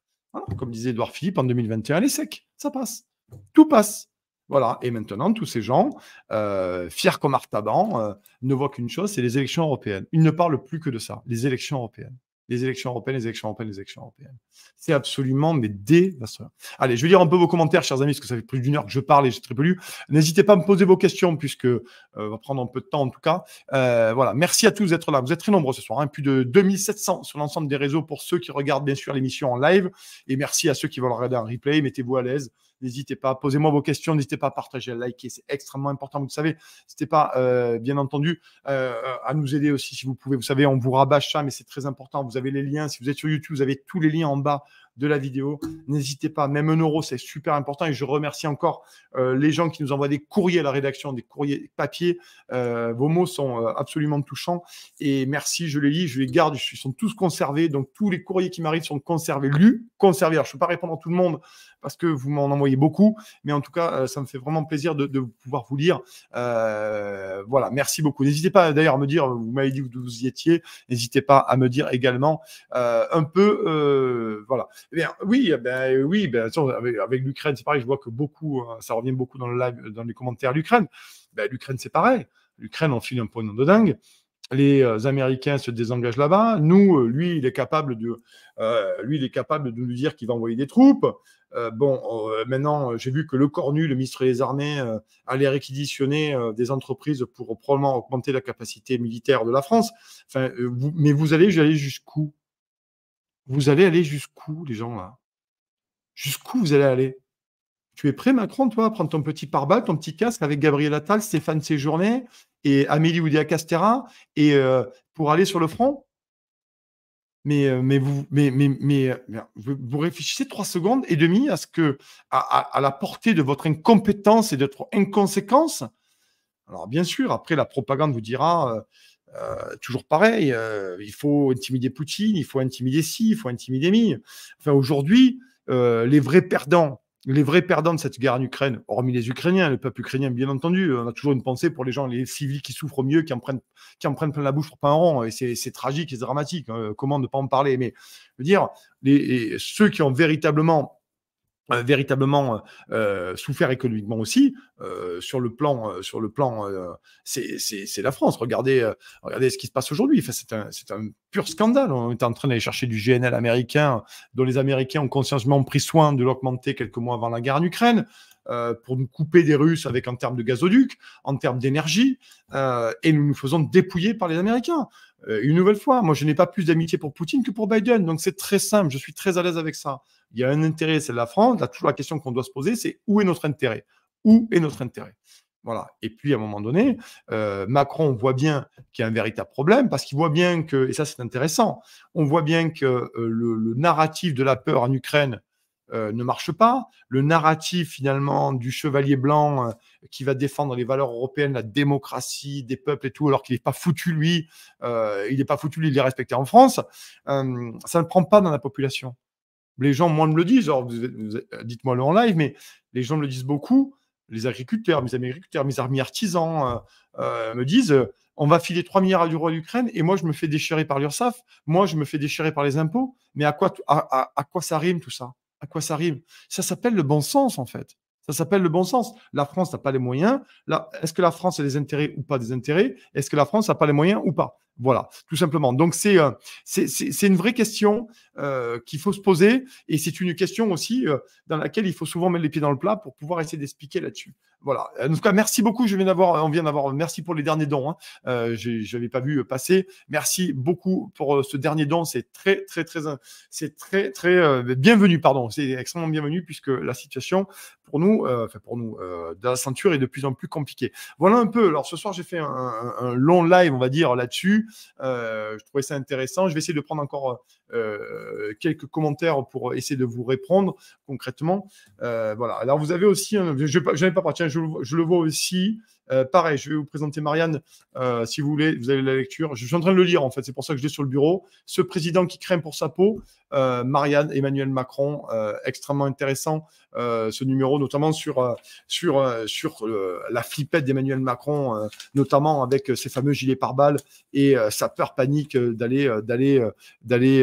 Comme disait Edouard Philippe en 2021, les sec, ça passe. Tout passe. Voilà. Et maintenant, tous ces gens, euh, fiers comme Artaban, euh, ne voient qu'une chose, c'est les élections européennes. Ils ne parlent plus que de ça, les élections européennes les élections européennes, les élections européennes, les élections européennes. C'est absolument mais désastreux. Allez, je vais lire un peu vos commentaires, chers amis, parce que ça fait plus d'une heure que je parle et j'ai très peu lu. N'hésitez pas à me poser vos questions, puisque euh, va prendre un peu de temps en tout cas. Euh, voilà, merci à tous d'être là. Vous êtes très nombreux ce soir, hein. plus de 2700 sur l'ensemble des réseaux pour ceux qui regardent bien sûr l'émission en live. Et merci à ceux qui veulent regarder un replay. Mettez-vous à l'aise. N'hésitez pas, posez-moi vos questions, n'hésitez pas à partager, à liker, c'est extrêmement important, vous savez. N'hésitez pas, euh, bien entendu, euh, à nous aider aussi si vous pouvez. Vous savez, on vous rabâche ça, mais c'est très important. Vous avez les liens, si vous êtes sur YouTube, vous avez tous les liens en bas de la vidéo. N'hésitez pas, même un euro, c'est super important. Et je remercie encore euh, les gens qui nous envoient des courriers à la rédaction, des courriers papier. vos mots sont absolument touchants. Et merci, je les lis, je les garde, ils sont tous conservés. Donc tous les courriers qui m'arrivent sont conservés, lus, conservés. Alors, je ne peux pas répondre à tout le monde, parce que vous m'en envoyez beaucoup. Mais en tout cas, euh, ça me fait vraiment plaisir de, pouvoir vous lire. Euh, voilà, merci beaucoup. N'hésitez pas d'ailleurs à me dire, vous m'avez dit où vous y étiez. N'hésitez pas à me dire également euh, un peu. voilà. Eh bien, oui, ben oui, avec, l'Ukraine, c'est pareil. Je vois que beaucoup, ça revient beaucoup dans le live, dans les commentaires. L'Ukraine, ben, l'Ukraine, c'est pareil. L'Ukraine en file un pognon de dingue les Américains se désengagent là-bas. Nous, lui, il est capable de, lui, il est capable de nous dire qu'il va envoyer des troupes. Euh, bon, euh, maintenant, euh, j'ai vu que le Cornu, le ministre des Armées, allait réquisitionner des entreprises pour probablement augmenter la capacité militaire de la France. Enfin, mais vous allez aller jusqu'où Vous allez aller jusqu'où, les gens, là Jusqu'où vous allez aller Tu es prêt, Macron, toi, à prendre ton petit pare ton petit casque avec Gabriel Attal, Stéphane Séjourné et Amélie Oudéa-Castera et pour aller sur le front mais, vous, réfléchissez trois secondes et demie à, ce que, à, la portée de votre incompétence et de votre inconséquence. Alors, bien sûr, après, la propagande vous dira euh, euh, toujours pareil euh, il faut intimider Poutine, il faut intimider si, il faut intimider mi. Enfin, aujourd'hui, les vrais perdants, les vrais perdants de cette guerre en Ukraine, hormis les Ukrainiens, le peuple ukrainien, bien entendu, euh, on a toujours une pensée pour les gens, les civils qui souffrent mieux, qui en prennent, qui en prennent plein la bouche pour pas un rond. Et c'est tragique et dramatique. Hein, comment ne pas en parler Mais je veux dire, les, ceux qui ont véritablement euh, véritablement euh, euh, souffert économiquement aussi sur le plan sur le plan c'est la France regardez regardez ce qui se passe aujourd'hui enfin, c'est un, pur scandale on est en train d'aller chercher du GNL américain dont les Américains ont consciencieusement pris soin de l'augmenter quelques mois avant la guerre en Ukraine pour nous couper des Russes avec en termes de gazoduc en termes d'énergie et nous nous faisons dépouiller par les Américains euh, une nouvelle fois, moi, je n'ai pas plus d'amitié pour Poutine que pour Biden. Donc, c'est très simple. Je suis très à l'aise avec ça. Il y a un intérêt, c'est la France. toujours la question qu'on doit se poser, c'est où est notre intérêt Où est notre intérêt voilà. Et puis, à un moment donné, euh, Macron voit bien qu'il y a un véritable problème parce qu'il voit bien que, et ça c'est intéressant, on voit bien que euh, le, narratif de la peur en Ukraine ne marche pas. Le narratif finalement du chevalier blanc qui va défendre les valeurs européennes, la démocratie des peuples et tout, alors qu'il n'est euh, pas foutu, lui, il n'est pas foutu, lui, de les respecter en France, euh, ça ne prend pas dans la population. Les gens, moi, me le disent, euh, dites-moi-le en live, mais les gens me le disent beaucoup, les agriculteurs, mes amis agriculteurs, mes amis artisans me disent, on va filer 3 milliards du roi l'Ukraine et moi, je me fais déchirer par l'URSSAF, moi, je me fais déchirer par les impôts, mais à quoi, à quoi ça rime tout ça À quoi ça rime Ça s'appelle le bon sens, en fait. Ça s'appelle le bon sens. La France n'a pas les moyens. Est-ce que la France a des intérêts ou pas des intérêts Est-ce que la France n'a pas les moyens ou pas voilà, tout simplement. Donc c'est euh, c'est une vraie question euh, qu'il faut se poser et c'est une question aussi euh, dans laquelle il faut souvent mettre les pieds dans le plat pour pouvoir essayer d'expliquer là-dessus. Voilà. En tout cas, merci beaucoup. Je viens d'avoir, on vient d'avoir. Merci pour les derniers dons. Hein. je n'avais pas vu passer. Merci beaucoup pour ce dernier don. C'est très, très, très, c'est très, très bienvenu. Pardon. C'est extrêmement bienvenu puisque la situation pour nous, enfin pour nous, de la ceinture est de plus en plus compliquée. Voilà un peu. Alors ce soir, j'ai fait un long live, on va dire là-dessus. Euh, je trouvais ça intéressant. Je vais essayer de prendre encore euh, quelques commentaires pour essayer de vous répondre concrètement. Euh, voilà. Alors, vous avez aussi, je pas parti. Hein, je, le vois aussi. Euh, pareil, je vais vous présenter Marianne, euh, si vous voulez, vous avez la lecture. Je suis en train de le lire, en fait, c'est pour ça que je l'ai sur le bureau. Ce président qui craint pour sa peau, euh, Marianne, Emmanuel Macron, extrêmement intéressant, ce numéro, notamment sur, sur, sur la flippette d'Emmanuel Macron, notamment avec ses fameux gilets pare-balles et sa peur panique d'aller d'aller d'aller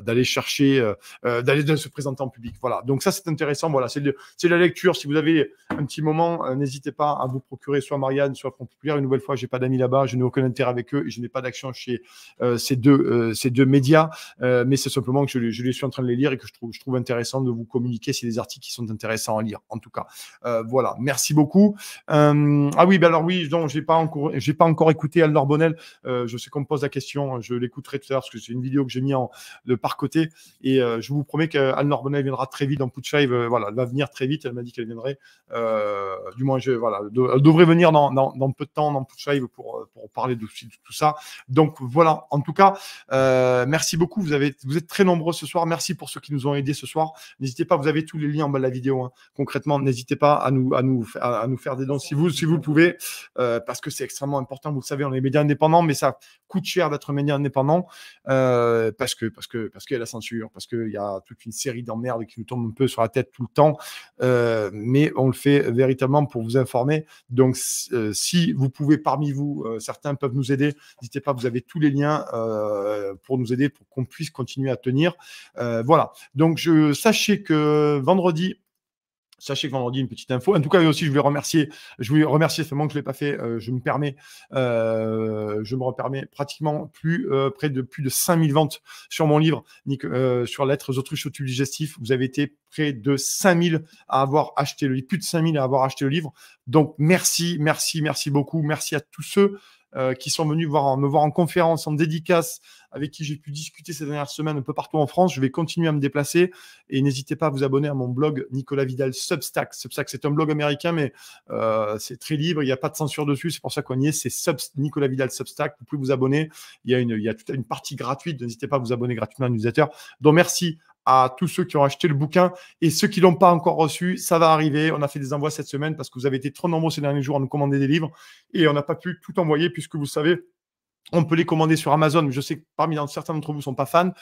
d'aller chercher d'aller se présenter en public. Voilà. Donc ça c'est intéressant. Voilà, c'est la lecture. Si vous avez un petit moment, n'hésitez pas à vous procurer soit Marianne, soit Front Populaire. Une nouvelle fois, j'ai pas d'amis là-bas, je n'ai aucun intérêt avec eux et je n'ai pas d'action chez euh, ces, deux, euh, ces deux médias. Euh, mais c'est simplement que je, les suis en train de les lire et que je trouve, intéressant de vous communiquer si des articles qui sont intéressants à lire, en tout cas. voilà, merci beaucoup. ah oui, ben alors oui, je j'ai pas encore, pas encore écouté Alnor Bonnel. je sais qu'on me pose la question, je l'écouterai tout à l'heure parce que c'est une vidéo que j'ai mis en, par côté et je vous promets qu'Alnor Bonnel viendra très vite en Putschive. voilà, elle va venir très vite. Elle m'a dit qu'elle viendrait. du moins, je, voilà, elle devrait venir dans, peu de temps, dans Push Live, pour, euh, pour parler de, tout ça. Donc voilà, en tout cas, euh, merci beaucoup. Vous, avez, vous êtes très nombreux ce soir. Merci pour ceux qui nous ont aidés ce soir. N'hésitez pas, vous avez tous les liens en bas de la vidéo. Hein. Concrètement, n'hésitez pas à nous, à, nous, à, nous faire des dons si vous, si vous pouvez, euh, parce que c'est extrêmement important. Vous le savez, on est médias indépendants, mais ça coûte cher d'être média indépendant parce que parce que parce qu'il y a la censure, parce qu'il y a toute une série d'emmerdes qui nous tombent un peu sur la tête tout le temps. mais on le fait véritablement pour vous informer. Donc euh, si vous pouvez parmi vous, euh, certains peuvent nous aider, n'hésitez pas, vous avez tous les liens euh, pour nous aider, pour qu'on puisse continuer à tenir. voilà. Donc, je, sachez que vendredi, Sachez que vendredi, une petite info. En tout cas, aussi, je voulais remercier, je voulais remercier, c'est que je ne l'ai pas fait, euh, je me permets, euh, je me permets pratiquement plus, euh, près de plus de 5000 ventes sur mon livre, sur l'être aux autruches au tube digestif. Vous avez été près de 5000 à avoir acheté le livre, plus de 5000 à avoir acheté le livre. Donc, merci, merci, merci beaucoup. Merci à tous ceux euh, qui sont venus me voir en conférence, en dédicace, avec qui j'ai pu discuter ces dernières semaines un peu partout en France. Je vais continuer à me déplacer et n'hésitez pas à vous abonner à mon blog Nicolas Vidal Substack. Substack, c'est un blog américain, mais euh, c'est très libre, il n'y a pas de censure dessus, c'est pour ça qu'on y est. C'est Nicolas Vidal Substack. Vous pouvez vous abonner. Il y a, une, il y toute une partie gratuite. N'hésitez pas à vous abonner gratuitement à la Donc merci à tous ceux qui ont acheté le bouquin et ceux qui l'ont pas encore reçu. Ça va arriver. On a fait des envois cette semaine parce que vous avez été trop nombreux ces derniers jours à nous commander des livres et on n'a pas pu tout envoyer puisque vous savez, on peut les commander sur Amazon, je sais que parmi certains d'entre vous ne sont pas fans.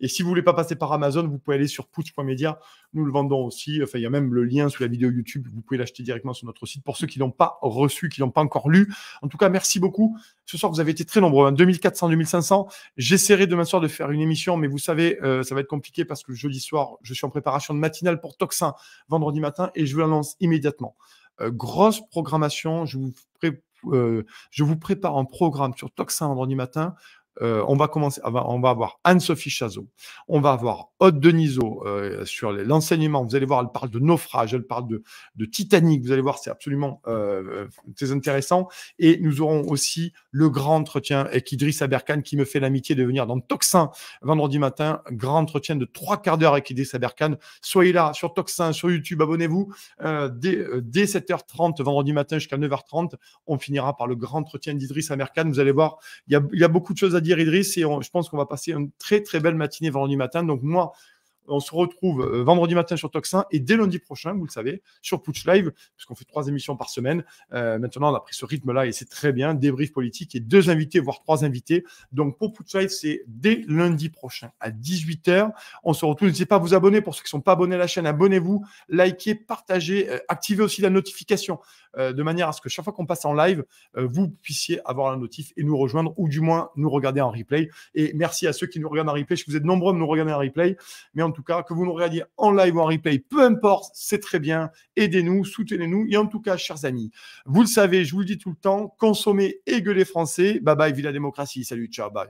Et si vous ne voulez pas passer par Amazon, vous pouvez aller sur pouch.media. Nous le vendons aussi. Enfin, il y a même le lien sous la vidéo YouTube. Vous pouvez l'acheter directement sur notre site pour ceux qui ne l'ont pas reçu, qui ne l'ont pas encore lu. En tout cas, merci beaucoup. Ce soir, vous avez été très nombreux. 2400, hein. 2500. J'essaierai demain soir de faire une émission, mais vous savez, euh, ça va être compliqué parce que jeudi soir, je suis en préparation de matinale pour Toxin vendredi matin et je vous l'annonce immédiatement. Euh, grosse programmation. Je vous prépare euh, je vous prépare un programme sur Toxin vendredi matin euh, on, va commencer, ah bah, on va avoir Anne-Sophie Chazot, on va avoir Haute Denisot euh, sur l'enseignement. Vous allez voir, elle parle de naufrage, elle parle de, Titanic. Vous allez voir, c'est absolument euh, très intéressant. Et nous aurons aussi le grand entretien avec Idriss Aberkan qui me fait l'amitié de venir dans Toxin vendredi matin. Grand entretien de trois quarts d'heure avec Idriss Aberkan. Soyez là sur Toxin, sur YouTube, abonnez-vous. Dès, 7h30, vendredi matin jusqu'à 9h30, on finira par le grand entretien d'Idriss Aberkan. Vous allez voir, il y a beaucoup de choses à dire dire, Idriss, et je pense qu'on va passer une très très belle matinée vendredi matin. Donc moi, on se retrouve euh, vendredi matin sur Toxin et dès lundi prochain, vous le savez, sur Pouch Live, puisqu'on fait trois émissions par semaine. Euh, maintenant, on a pris ce rythme-là et c'est très bien. Débrief politique et deux invités, voire trois invités. Donc pour Pouch Live, c'est dès lundi prochain à 18h. On se retrouve. N'hésitez pas à vous abonner pour ceux qui ne sont pas abonnés à la chaîne. Abonnez-vous, likez, partagez, euh, activez aussi la notification de manière à ce que chaque fois qu'on passe en live, vous puissiez avoir un notif et nous rejoindre ou du moins nous regarder en replay. Et merci à ceux qui nous regardent en replay. Je vous êtes nombreux à nous regarder en replay. Mais en tout cas, que vous nous regardiez en live ou en replay, peu importe, c'est très bien. Aidez-nous, soutenez-nous. Et en tout cas, chers amis, vous le savez, je vous le dis tout le temps, consommez et gueulez français. Bye bye, vive la démocratie. Salut, ciao, bye.